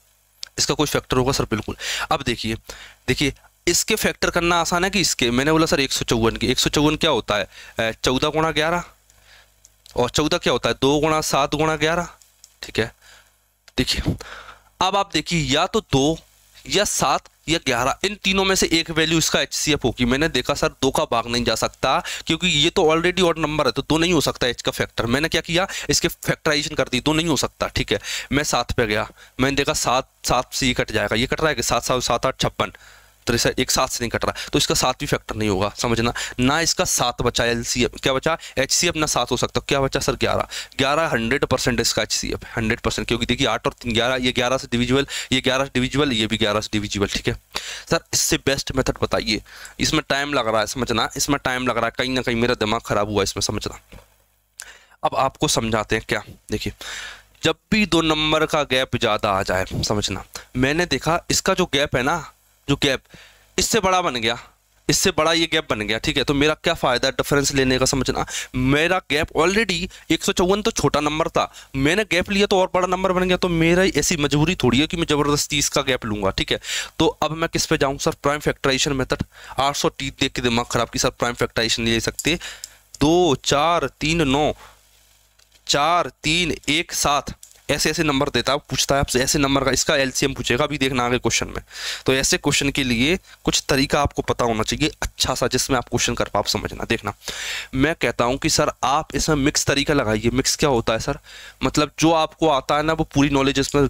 इसका कोई फैक्टर होगा सर बिल्कुल अब देखिए देखिए इसके फैक्टर करना आसान है कि इसके मैंने बोला सर एक सौ चौवन की एक सौ चौवन क्या होता है चौदह गुणा ग्यारह और चौदह क्या होता है दो गुणा सात गुणा ग्यारह ठीक है देखिए अब आप देखिए या तो दो या सात या ग्यारह इन तीनों में से एक वैल्यू इसका एच होगी मैंने देखा सर दो का भाग नहीं जा सकता क्योंकि ये तो ऑलरेडी ऑड नंबर है तो दो नहीं हो सकता एच का फैक्टर मैंने क्या किया इसके फैक्टराइजेशन कर दी दो नहीं हो सकता ठीक है मैं सात पे गया मैंने देखा सात सात से ये कट जाएगा ये कट रहा है कि सात सात सात आठ छप्पन तिरसठ तो एक साथ से नहीं कट रहा तो इसका सातवीं भी फैक्टर नहीं होगा समझना ना इसका सात बचा एल क्या बचा एच ना सात हो सकता क्या बचा सर ग्यारह ग्यारह हंड्रेड परसेंट इसका H C F hundred percent क्योंकि देखिए आठ और ग्यारह ये ग्यारह से डिविजुअल ये ग्यारह से डिविजुअल ये भी ग्यारह से डिविजुअल ठीक है सर इससे बेस्ट मेथड बताइए इसमें टाइम लग रहा है समझना इसमें टाइम लग रहा है कहीं ना कहीं मेरा दिमाग खराब हुआ इसमें समझना अब आपको समझाते हैं क्या देखिए जब भी दो नंबर का गैप ज़्यादा आ जाए समझना मैंने देखा इसका जो गैप है ना जो गैप इससे बड़ा बन गया इससे बड़ा ये गैप बन गया ठीक है तो मेरा क्या फ़ायदा डिफरेंस लेने का समझना मेरा गैप ऑलरेडी एक तो छोटा नंबर था मैंने गैप लिया तो और बड़ा नंबर बन गया तो मेरा ऐसी मजबूरी थोड़ी है कि मैं ज़बरदस्ती इसका गैप लूँगा ठीक है तो अब मैं किस पे जाऊँ सर प्राइम फैक्टराइजेशन मेथड आठ सौ टी देख के दिमाग खराब की सर प्राइम फैक्टराइजेशन ले सकते दो चार तीन नौ चार तीन एक सात ऐसे ऐसे नंबर देता है पूछता है आपसे ऐसे नंबर का इसका एलसीएम पूछेगा अभी देखना आगे क्वेश्चन में तो ऐसे क्वेश्चन के लिए कुछ तरीका आपको पता होना चाहिए अच्छा सा जिसमें आप क्वेश्चन कर पाओ समझना देखना मैं कहता हूँ कि सर आप इसमें मिक्स तरीका लगाइए मिक्स क्या होता है सर मतलब जो आपको आता है ना वो पूरी नॉलेज इसमें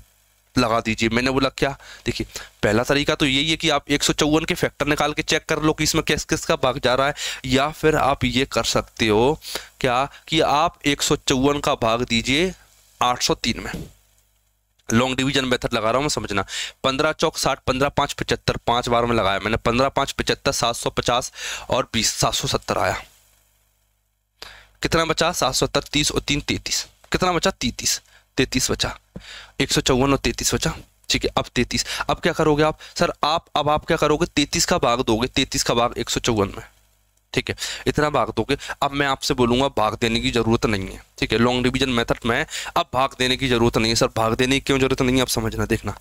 लगा दीजिए मैंने बोला क्या देखिए पहला तरीका तो यही है कि आप एक के फैक्टर निकाल के चेक कर लो कि इसमें किस किस का भाग जा रहा है या फिर आप ये कर सकते हो क्या कि आप एक का भाग दीजिए 803 में लॉन्ग डिवीजन मेथड लगा रहा हूँ मैं समझना पंद्रह चौक साठ पंद्रह पाँच पचहत्तर पाँच बार में लगाया मैंने पंद्रह पाँच पचहत्तर सात सौ पचास और बीस सात सौ सत्तर आया कितना बचा सात सौ सत्तर तीस और तीन तैतीस कितना बचा तीतीस तैतीस बचा एक सौ चौवन और तैतीस बचा ठीक है अब तैतीस अब क्या करोगे आप सर आप अब आप क्या करोगे तैतीस का भाग दोगे तैतीस का भाग एक सौ चौवन में ठीक है इतना भाग दोगे अब मैं आपसे बोलूंगा भाग देने की जरूरत नहीं है ठीक है लॉन्ग डिवीजन मेथड में अब भाग देने की जरूरत नहीं है सर भाग देने की क्यों जरूरत नहीं है आप समझना देखना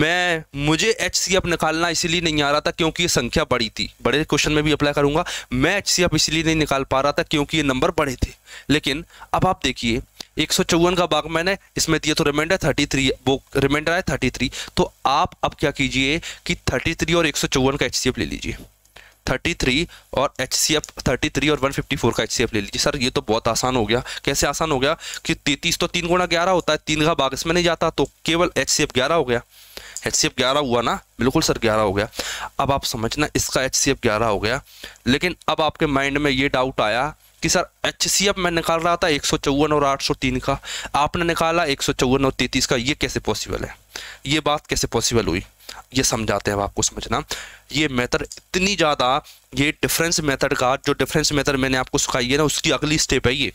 मैं मुझे एच सी एफ निकालना इसीलिए नहीं आ रहा था क्योंकि ये संख्या बड़ी थी बड़े क्वेश्चन में भी अप्लाई करूंगा मैं एच सी एफ इसीलिए नहीं निकाल पा रहा था क्योंकि ये नंबर बड़े थे लेकिन अब आप देखिए एक सौ चौवन का भाग मैंने इसमें दिया तो रिमाइंडर थर्टी थ्री वो रिमाइंडर है थर्टी थ्री तो आप अब क्या कीजिए कि थर्टी थ्री और एक सौ चौवन का एच सी एफ ले लीजिए 33 और H C F thirty three और 154 का एच सी एफ ले लीजिए सर ये तो बहुत आसान हो गया कैसे आसान हो गया कि तैतीस तो तीन गुणा ग्यारह होता है तीन का बाग इसमें नहीं जाता तो केवल एच सी एफ ग्यारह हो गया एच सी एफ ग्यारह हुआ ना बिल्कुल सर ग्यारह हो गया अब आप समझना इसका एच सी एफ ग्यारह हो गया लेकिन अब आपके माइंड में ये डाउट आया कि सर एच सी एफ मैं निकाल रहा था एक सौ चौवन और आठ सौ तीन का आपने निकाला एक सौ चौवन और तैतीस का ये कैसे पॉसिबल है ये बात कैसे पॉसिबल हुई ये समझाते हैं आपको समझना ये मेथड इतनी ज़्यादा ये डिफरेंस मेथड का जो डिफरेंस मेथड मैंने आपको सिखाई है ना उसकी अगली स्टेप है ये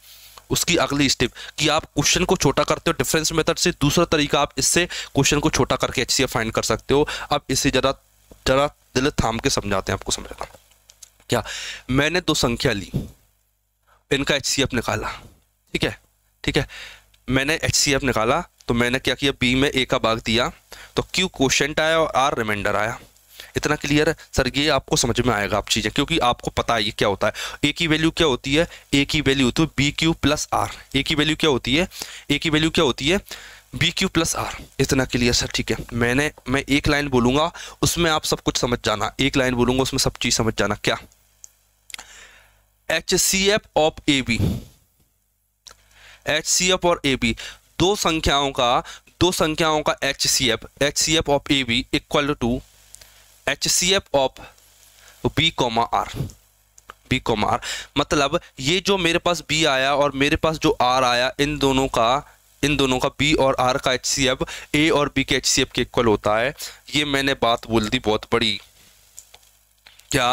उसकी अगली स्टेप कि आप क्वेश्चन को छोटा करते हो डिफरेंस मेथड से दूसरा तरीका आप इससे क्वेश्चन को छोटा करके एच फाइंड कर सकते हो अब इसे ज़रा ज़रा दिल थाम के समझाते हैं आपको समझना क्या मैंने दो संख्या ली इनका एच निकाला ठीक है ठीक है मैंने एच निकाला तो मैंने क्या किया बी में ए का भाग दिया तो क्यू क्वेश्चन आया और आर रिमाइंडर आया इतना क्लियर है सर ये आपको समझ में आएगा आप चीज़ें क्योंकि आपको पता है ये क्या होता है ए की वैल्यू क्या होती है ए की वैल्यू तो B Q plus R A की वैल्यू क्या होती है ए की वैल्यू क्या होती है बी क्यू प्लस आर इतना क्लियर सर ठीक है मैंने मैं एक लाइन बोलूँगा उसमें आप सब कुछ समझ जाना एक लाइन बोलूँगा उसमें सब चीज़ समझ जाना क्या H C F of A B H C F और ए बी दो संख्याओं का दो संख्याओं का H C F H C F of A B equal to H C F of B comma R B comma R मतलब ये जो मेरे पास बी आया और मेरे पास जो आर आया इन दोनों का इन दोनों का बी और आर का एच सी एफ ए और बी के एच सी एफ के इक्वल होता है ये मैंने बात बोल दी बहुत बड़ी क्या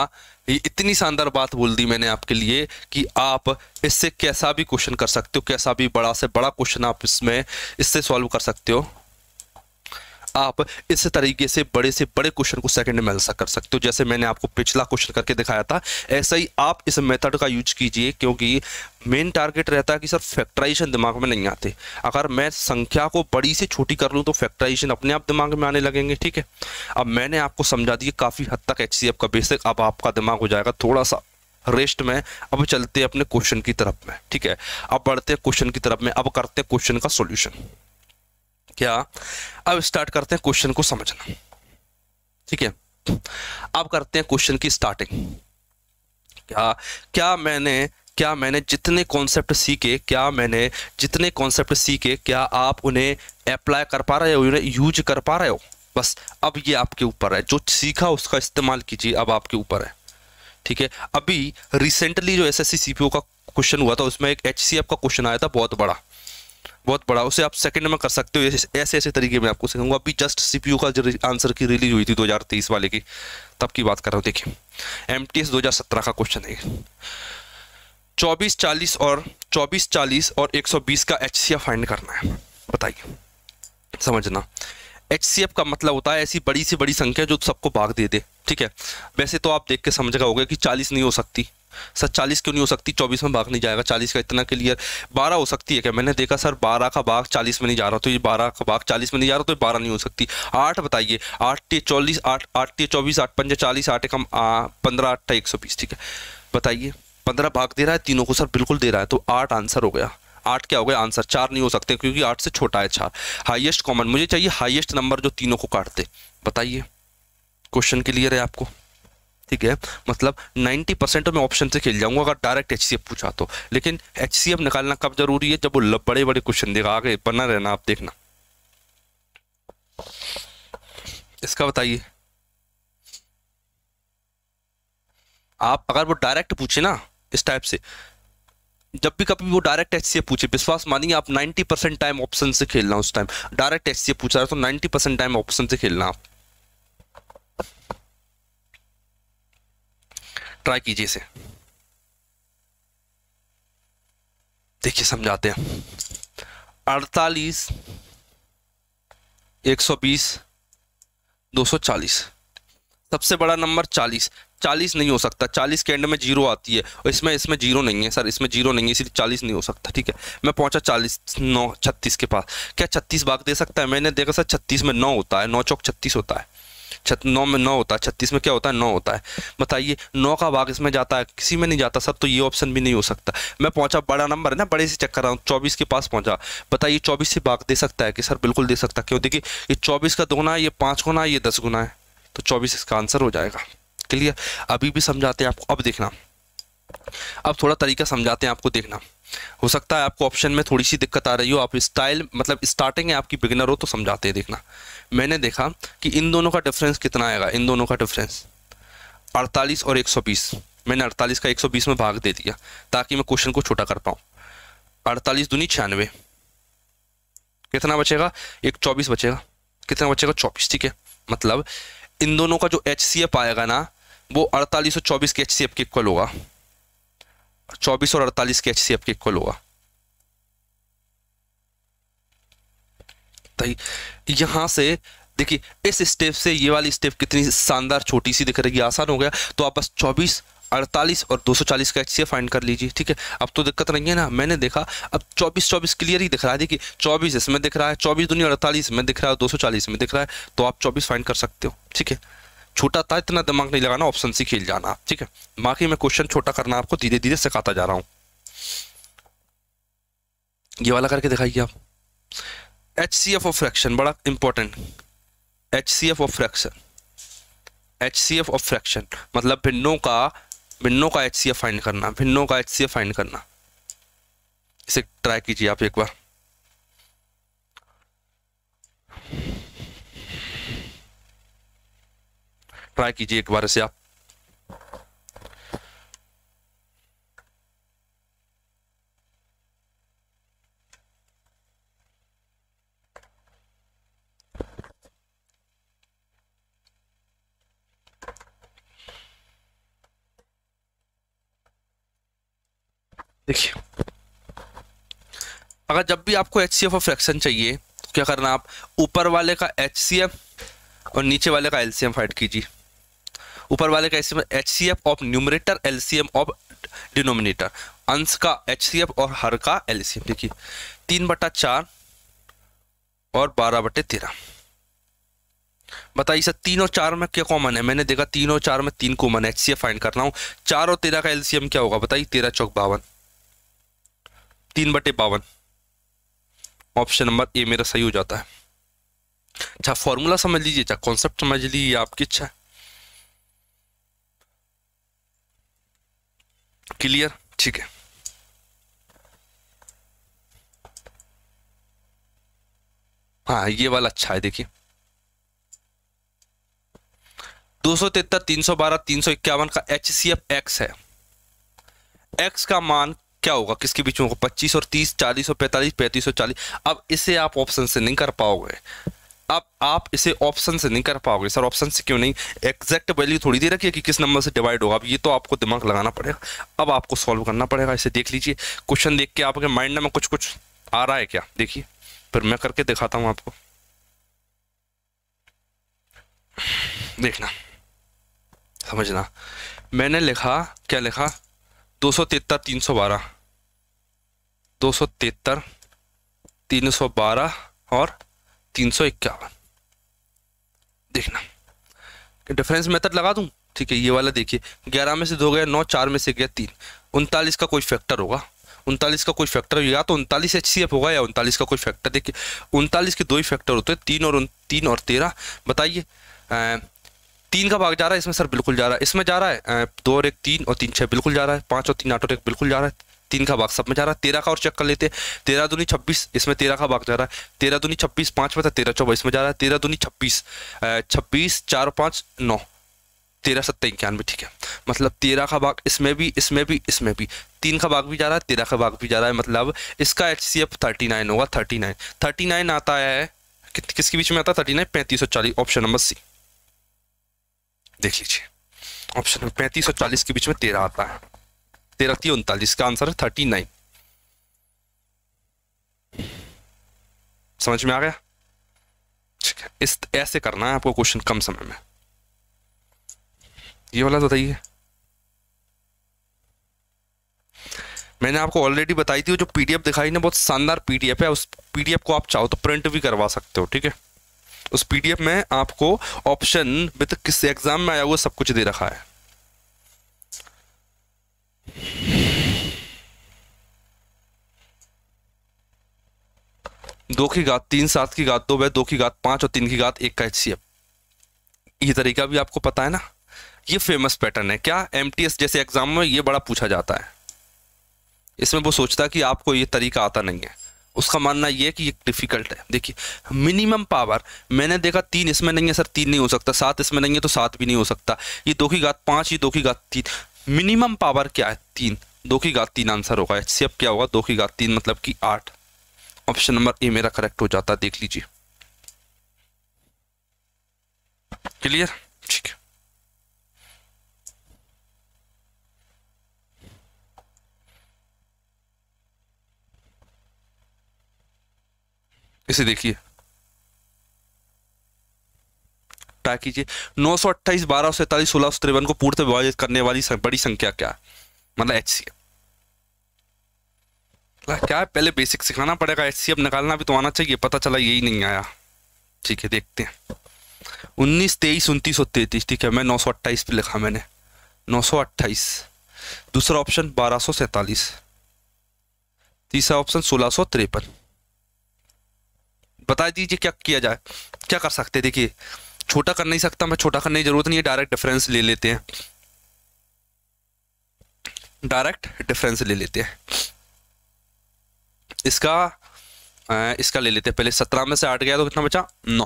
ये इतनी शानदार बात बोल दी मैंने आपके लिए कि आप इससे कैसा भी क्वेश्चन कर सकते हो कैसा भी बड़ा से बड़ा क्वेश्चन आप इसमें इससे सॉल्व कर सकते हो आप इस तरीके से बड़े से बड़े क्वेश्चन को सेकंड में आंसर कर सकते हो जैसे मैंने आपको पिछला क्वेश्चन करके दिखाया था ऐसा ही आप इस मेथड का यूज कीजिए क्योंकि मेन टारगेट रहता है कि सर फैक्टराइजेशन दिमाग में नहीं आते अगर मैं संख्या को बड़ी से छोटी कर लूँ तो फैक्टराइजेशन अपने आप दिमाग में आने लगेंगे ठीक है अब मैंने आपको समझा दिया काफ़ी हद तक एच का बेसिक अब आपका दिमाग हो जाएगा थोड़ा सा रेस्ट में अब चलते हैं अपने क्वेश्चन की तरफ में ठीक है अब बढ़ते हैं क्वेश्चन की तरफ में अब करते हैं क्वेश्चन का सोल्यूशन क्या अब स्टार्ट करते हैं क्वेश्चन को समझना ठीक है अब करते हैं क्वेश्चन की स्टार्टिंग क्या क्या मैंने क्या मैंने जितने कॉन्सेप्ट सीखे क्या मैंने जितने कॉन्सेप्ट सीखे क्या आप उन्हें अप्लाई कर पा रहे हो उन्हें यूज कर पा रहे हो बस अब ये आपके ऊपर है जो सीखा उसका इस्तेमाल कीजिए अब आपके ऊपर है ठीक है अभी रिसेंटली जो एस एस का क्वेश्चन हुआ था उसमें एक एच का क्वेश्चन आया था बहुत बड़ा बहुत बड़ा उसे आप सेकंड में कर सकते हो ऐसे ऐसे तरीके में आपको सिखाऊंगा अभी जस्ट सी का जो आंसर की रिलीज हुई थी 2023 वाले की तब की बात कर रहा हूँ देखिए एम 2017 का क्वेश्चन है चौबीस चालीस और चौबीस चालीस और 120 का एच फाइंड करना है बताइए समझना एच का मतलब होता है ऐसी बड़ी सी बड़ी संख्या जो सबको भाग दे दे ठीक है वैसे तो आप देख के समझ गए होगा कि 40 नहीं हो सकती सर चालीस क्यों नहीं हो सकती चौबीस में भाग नहीं जाएगा चालीस का इतना क्लियर बारह हो सकती है क्या मैंने देखा सर बारह का भाग चालीस में नहीं जा रहा तो ये बारह का भाग चालीस में नहीं जा रहा तो ये बारह नहीं हो सकती आठ बताइए आठ टे चौलीस आठ आठ टे चौबीस आठ पंजे चालीस आठ एक पंद्रह आठ एक सौ बीस ठीक है बताइए पंद्रह भाग दे रहा है तीनों को सर बिल्कुल दे रहा है तो आठ आंसर हो गया आठ क्या हो गया आंसर चार नहीं हो सकते क्योंकि आठ से छोटा है चार हाईएस्ट कॉमन मुझे चाहिए हाईएस्ट नंबर जो तीनों को काटते बताइए क्वेश्चन क्लियर है आपको ठीक है मतलब 90 परसेंट तो मैं ऑप्शन से खेल जाऊंगा अगर डायरेक्ट एच पूछा तो लेकिन एच निकालना कब जरूरी है जब वो बड़े बड़े क्वेश्चन देगा आगे बना रहना आप देखना इसका बताइए आप अगर वो डायरेक्ट पूछे ना इस टाइप से जब भी कभी वो डायरेक्ट एच पूछे विश्वास मानिए आप 90 परसेंट टाइम ऑप्शन से खेलना उस टाइम डायरेक्ट एच पूछा रहा तो 90 परसेंट टाइम ऑप्शन से खेलना आप ट्राई कीजिए इसे देखिए समझाते हैं अड़तालीस एक सौ बीस दो सौ चालीस सबसे बड़ा नंबर चालीस चालीस नहीं हो सकता चालीस के एंड में जीरो आती है और इसमें इसमें जीरो नहीं है सर इसमें जीरो नहीं है इसलिए चालीस नहीं हो सकता ठीक है मैं पहुंचा चालीस नौ छत्तीस के पास क्या छत्तीस भाग दे सकता है मैंने देखा सर छत्तीस में नौ होता है नौ चौक छत्तीस होता है छत नौ में नौ होता है छत्तीस में क्या होता है नौ होता है बताइए नौ का भाग इसमें जाता है किसी में नहीं जाता सर तो ये ऑप्शन भी नहीं हो सकता मैं पहुंचा बड़ा नंबर है ना बड़े से चक्कर रहा हूँ चौबीस के पास पहुंचा बताइए चौबीस से भाग दे सकता है कि सर बिल्कुल दे सकता क्यों देखिए ये चौबीस का दोगुना है ये पाँच गुना है ये दस गुना है तो चौबीस इसका आंसर हो जाएगा क्लियर अभी भी समझाते हैं आपको अब देखना अब थोड़ा तरीका समझाते हैं आपको देखना हो सकता है आपको ऑप्शन में थोड़ी सी दिक्कत आ रही हो आप स्टाइल मतलब स्टार्टिंग है आपकी बिगिनर हो तो समझाते हैं देखना मैंने देखा कि इन दोनों का डिफरेंस कितना आएगा इन दोनों का डिफरेंस 48 और 120 मैंने 48 का 120 में भाग दे दिया ताकि मैं क्वेश्चन को छोटा कर पाऊँ अड़तालीस दूनी छियानवे कितना बचेगा एक चौबीस बचेगा कितना बचेगा चौबीस ठीक है मतलब इन दोनों का जो एच सी एफ आएगा ना वो अड़तालीस और चौबीस के एच सी एफ के इक्वल होगा चौबीस और अड़तालीस के एच सी एफ के इक्वल होगा यहां से देखिए इस स्टेप से ये वाली स्टेप कितनी शानदार छोटी सी दिख रही है आसान हो गया तो आप बस चौबीस अड़तालीस और 240 का एच सी फाइंड कर लीजिए ठीक है अब तो दिक्कत नहीं है ना मैंने देखा अब 24 24 क्लियर ही दिख रहा है देखिए 24 इसमें दिख रहा है 24 दुनिया 48 में दिख रहा है चालीस में दिख रहा है तो आप चौबीस फाइंड कर सकते हो ठीक है छोटा था इतना दिमाग नहीं लगाना ऑप्शन सी खेल जाना ठीक है बाकी मैं क्वेश्चन छोटा करना आपको धीरे धीरे सिखाता जा रहा हूँ ये वाला करके दिखाइए आप H C F of fraction बड़ा important H C F of fraction H C F of fraction मतलब भिन्नों का भिन्नों का एच सी एफ फाइंड करना भिन्नों का एच सी एफ फाइंड करना इसे ट्राई कीजिए आप एक बार ट्राई कीजिए एक बार से आप देखिए अगर जब भी आपको एच सी एफ और फ्रैक्शन चाहिए तो क्या करना आप ऊपर वाले का एच सी एफ और नीचे वाले का एल सी एम फाइट कीजिए ऊपर वाले का H C F of numerator L C M of denominator अंश का एच सी एफ और हर का एल सी एम देखिए तीन बटा चार और बारह बटे तेरह बताइए सर तीन और चार में क्या कॉमन है मैंने देखा तीन और चार में तीन कॉमन है एच सी एफ फाइंड करना हूँ चार और तेरह का एल सी एम क्या होगा बताइए तेरह चौक बावन तीन बटे बावन ऑप्शन नंबर ए मेरा सही हो जाता है अच्छा फॉर्मूला समझ लीजिए अच्छा कॉन्सेप्ट समझ लीजिए आपकी इच्छा है क्लियर ठीक है हाँ ये वाला अच्छा है देखिए दो सौ तिहत्तर तीन सौ बारह तीन सौ इक्यावन का एच सी एफ एक्स है एक्स का मान क्या होगा किसके बीच होगा पच्चीस और तीस चालीस और पैंतालीस पैंतीस और चालीस अब इसे आप ऑप्शन से नहीं कर पाओगे अब आप इसे ऑप्शन से नहीं कर पाओगे सर ऑप्शन से क्यों नहीं एग्जैक्ट वैल्यू थोड़ी दे रखिए कि किस नंबर से डिवाइड होगा अब ये तो आपको दिमाग लगाना पड़ेगा अब आपको सॉल्व करना पड़ेगा इसे देख लीजिए क्वेश्चन देख के आपके माइंड में कुछ कुछ आ रहा है क्या देखिए फिर मैं करके दिखाता हूँ आपको देखना समझना मैंने लिखा क्या लिखा दो सौ तिहत्तर तीन सौ बारह दो सौ तिहत्तर तीन सौ बारह और तीन सौ इक्यावन देखना डिफरेंस मेथड लगा दूँ ठीक है ये वाला देखिए ग्यारह में से दो गया नौ चार में से गया तीन उनतालीस का कोई फैक्टर होगा उनतालीस का कोई फैक्टर या तो उनतालीस एच सी एफ होगा या उनतालीस का कोई फैक्टर देखिए उनतालीस के दो ही फैक्टर होते हैं तीन और उन तीन और तेरह बताइए तीन का भाग जा रहा है इसमें सर बिल्कुल जा रहा है इसमें जा रहा है दो और एक तीन और तीन छः बिल्कुल जा रहा है पाँच और तीन आठ और एक बिल्कुल जा रहा है तीन का भाग सब में जा रहा है तेरह का और चेक कर लेते हैं तेरह दूनी छब्बीस इसमें तेरह का भाग जा रहा है तेरह दूनी छब्बीस पाँच में था तेरह चौबीस में जा रहा है तेरह दूनी छब्बीस छब्बीस चार पाँच नौ तेरह सत्तर इक्यानवे ठीक है मतलब तेरह का भाग इसमें भी इसमें भी इसमें भी तीन का भाग भी जा रहा है तेरह का भाग भी जा रहा है मतलब इसका H C F thirty nine होगा थर्टी नाइन थर्टी नाइन आता है कि, किसके बीच में आता है थर्टी नाइन पैंतीस और चालीस ऑप्शन नंबर सी देख लीजिए ऑप्शन नंबर पैंतीस और चालीस के बीच में तेरह आता है तेरह तीन उनतालीस इसका आंसर है थर्टी नाइन समझ में आ गया ठीक है इस ऐसे करना है आपको क्वेश्चन कम समय में ये वाला बताइए मैंने आपको ऑलरेडी बताई थी जो पीडीएफ दिखाई ना बहुत शानदार पीडीएफ है उस पीडीएफ को आप चाहो तो प्रिंट भी करवा सकते हो ठीक है उस पीडीएफ में आपको ऑप्शन विद किस एग्जाम में आया हुआ सब कुछ दे रखा है दो की घात तीन सात की घात दो बाय दो की घात पांच और तीन की घात एक का एच ये तरीका भी आपको पता है ना ये फेमस पैटर्न है क्या एम जैसे एग्जाम में ये बड़ा पूछा जाता है इसमें वो सोचता है कि आपको ये तरीका आता नहीं है उसका मानना ये है कि ये डिफिकल्ट है देखिए मिनिमम पावर मैंने देखा तीन इसमें नहीं है सर तीन नहीं हो सकता सात इसमें नहीं है तो सात भी नहीं हो सकता ये दो की घात पाँच ये दो की घात तीन मिनिमम पावर क्या है तीन दो की घात तीन आंसर होगा एच सी एफ क्या होगा दो की घात तीन मतलब कि आठ ऑप्शन नंबर ए मेरा करेक्ट हो जाता है देख लीजिए क्लियर ठीक है इसे देखिए ट्राई कीजिए नौ सौ अट्ठाईस बारह सौ सैंतालीस सोलह सौ तिरपन को पूर्व विभाजित करने वाली बड़ी संख्या क्या है मतलब एच सी क्या है पहले बेसिक सिखाना पड़ेगा एच सी निकालना भी तो आना चाहिए पता चला यही नहीं आया ठीक है देखते हैं उन्नीस तेईस उनतीस सौ तैतीस ठीक है मैं नौ सौ अट्ठाईस पर लिखा मैंने नौ सौ अट्ठाईस दूसरा ऑप्शन बारह सौ सैंतालीस तीसरा ऑप्शन सोलह सौ तिरपन बता दीजिए क्या किया जाए क्या कर सकते देखिए छोटा कर नहीं सकता मैं छोटा करने की जरूरत नहीं है डायरेक्ट डिफरेंस ले लेते हैं डायरेक्ट डिफरेंस ले लेते हैं इसका इसका ले लेते हैं पहले सत्रह में से आठ गया तो कितना बचा नौ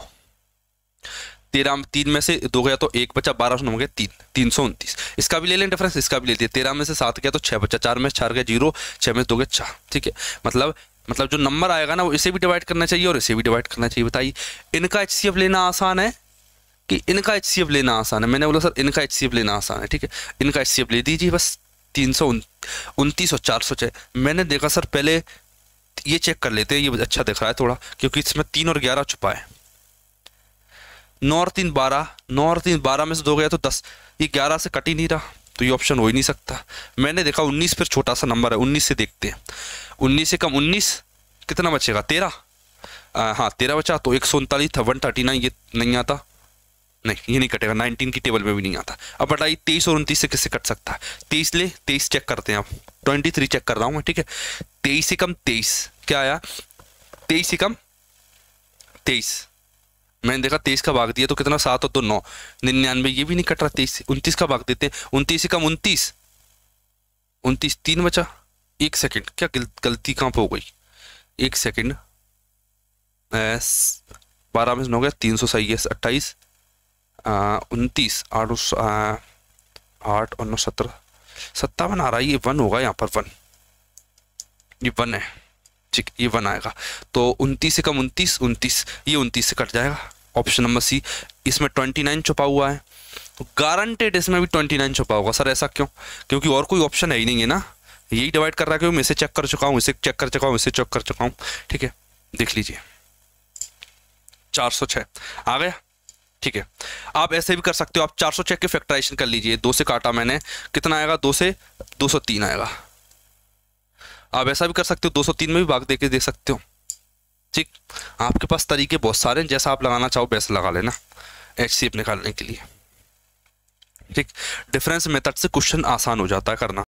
तेरह तीन में से दो गया तो एक बचा बारह सौ नौ गया तीन तीन सौ उनतीस इसका भी ले लें डिफरेंस इसका भी लेते हैं तेरह में से सात गया तो छः बचा चार में चार गया जीरो छः में दो गया चार ठीक है मतलब मतलब जो नंबर आएगा ना वो इसे भी डिवाइड करना चाहिए और इसे भी डिवाइड करना चाहिए बताइए इनका एच लेना आसान है कि इनका एच लेना आसान है मैंने बोला सर इनका एच लेना आसान है ठीक है इनका एच ले दीजिए बस तीन सौ उनतीस और चार सौ चाहे मैंने देखा सर पहले ये चेक कर लेते हैं ये अच्छा दिख रहा है थोड़ा क्योंकि इसमें तीन और ग्यारह छुपा है नौ और तीन बारह नौ और तीन बारह में से दो गया तो दस ये ग्यारह से कट ही नहीं रहा तो ये ऑप्शन हो ही नहीं सकता मैंने देखा उन्नीस फिर छोटा सा नंबर है उन्नीस से देखते हैं उन्नीस से कम उन्नीस कितना बचेगा तेरह हाँ तेरह बचा तो एक सौ उनतालीस था वन थर्टी नाइन ये नहीं आता नहीं ये नहीं कटेगा नाइनटीन की टेबल में भी नहीं आता अब बताइए तेईस और उनतीस से किससे कट सकता है तेईस ले तेईस चेक करते हैं आप ट्वेंटी थ्री चेक कर रहा हूँ मैं ठीक है तेईस से कम तेईस क्या आया तेईस से कम तेईस मैंने देखा तेईस का भाग दिया तो कितना सात और दो नौ निन्यानवे ये भी नहीं कट रहा तेईस उनतीस का भाग देते हैं उनतीस से कम उनतीस उनतीस तीन बचा एक सेकेंड क्या गलती कहाँ पर हो गई एक सेकेंड बारह में नौ गया तीन सौ सही है अट्ठाईस उनतीस आठ आठ और नौ सत्रह सत्तावन आ रहा है ये वन होगा यहाँ पर वन ये वन है ठीक ये वन आएगा तो उनतीस से कम उनतीस उनतीस ये उनतीस से कट जाएगा ऑप्शन नंबर सी इसमें ट्वेंटी नाइन छुपा हुआ है तो गारंटेड इसमें भी ट्वेंटी नाइन छुपा होगा सर ऐसा क्यों क्योंकि और कोई ऑप्शन है ही नहीं है ना यही डिवाइड कर रहा है क्योंकि मैं इसे चेक कर चुका हूँ इसे चेक कर चुका हूँ इसे चेक कर चुका हूँ ठीक है देख लीजिए चार सौ छः आ गया ठीक है आप ऐसे भी कर सकते हो आप 400 चेक के फैक्टराइजेशन कर लीजिए दो से काटा मैंने कितना आएगा दो से 203 आएगा आप ऐसा भी कर सकते हो 203 में भी भाग दे के दे सकते हो ठीक आपके पास तरीके बहुत सारे हैं जैसा आप लगाना चाहो वैसे लगा लेना एच निकालने के लिए ठीक डिफरेंस मेथड से क्वेश्चन आसान हो जाता है करना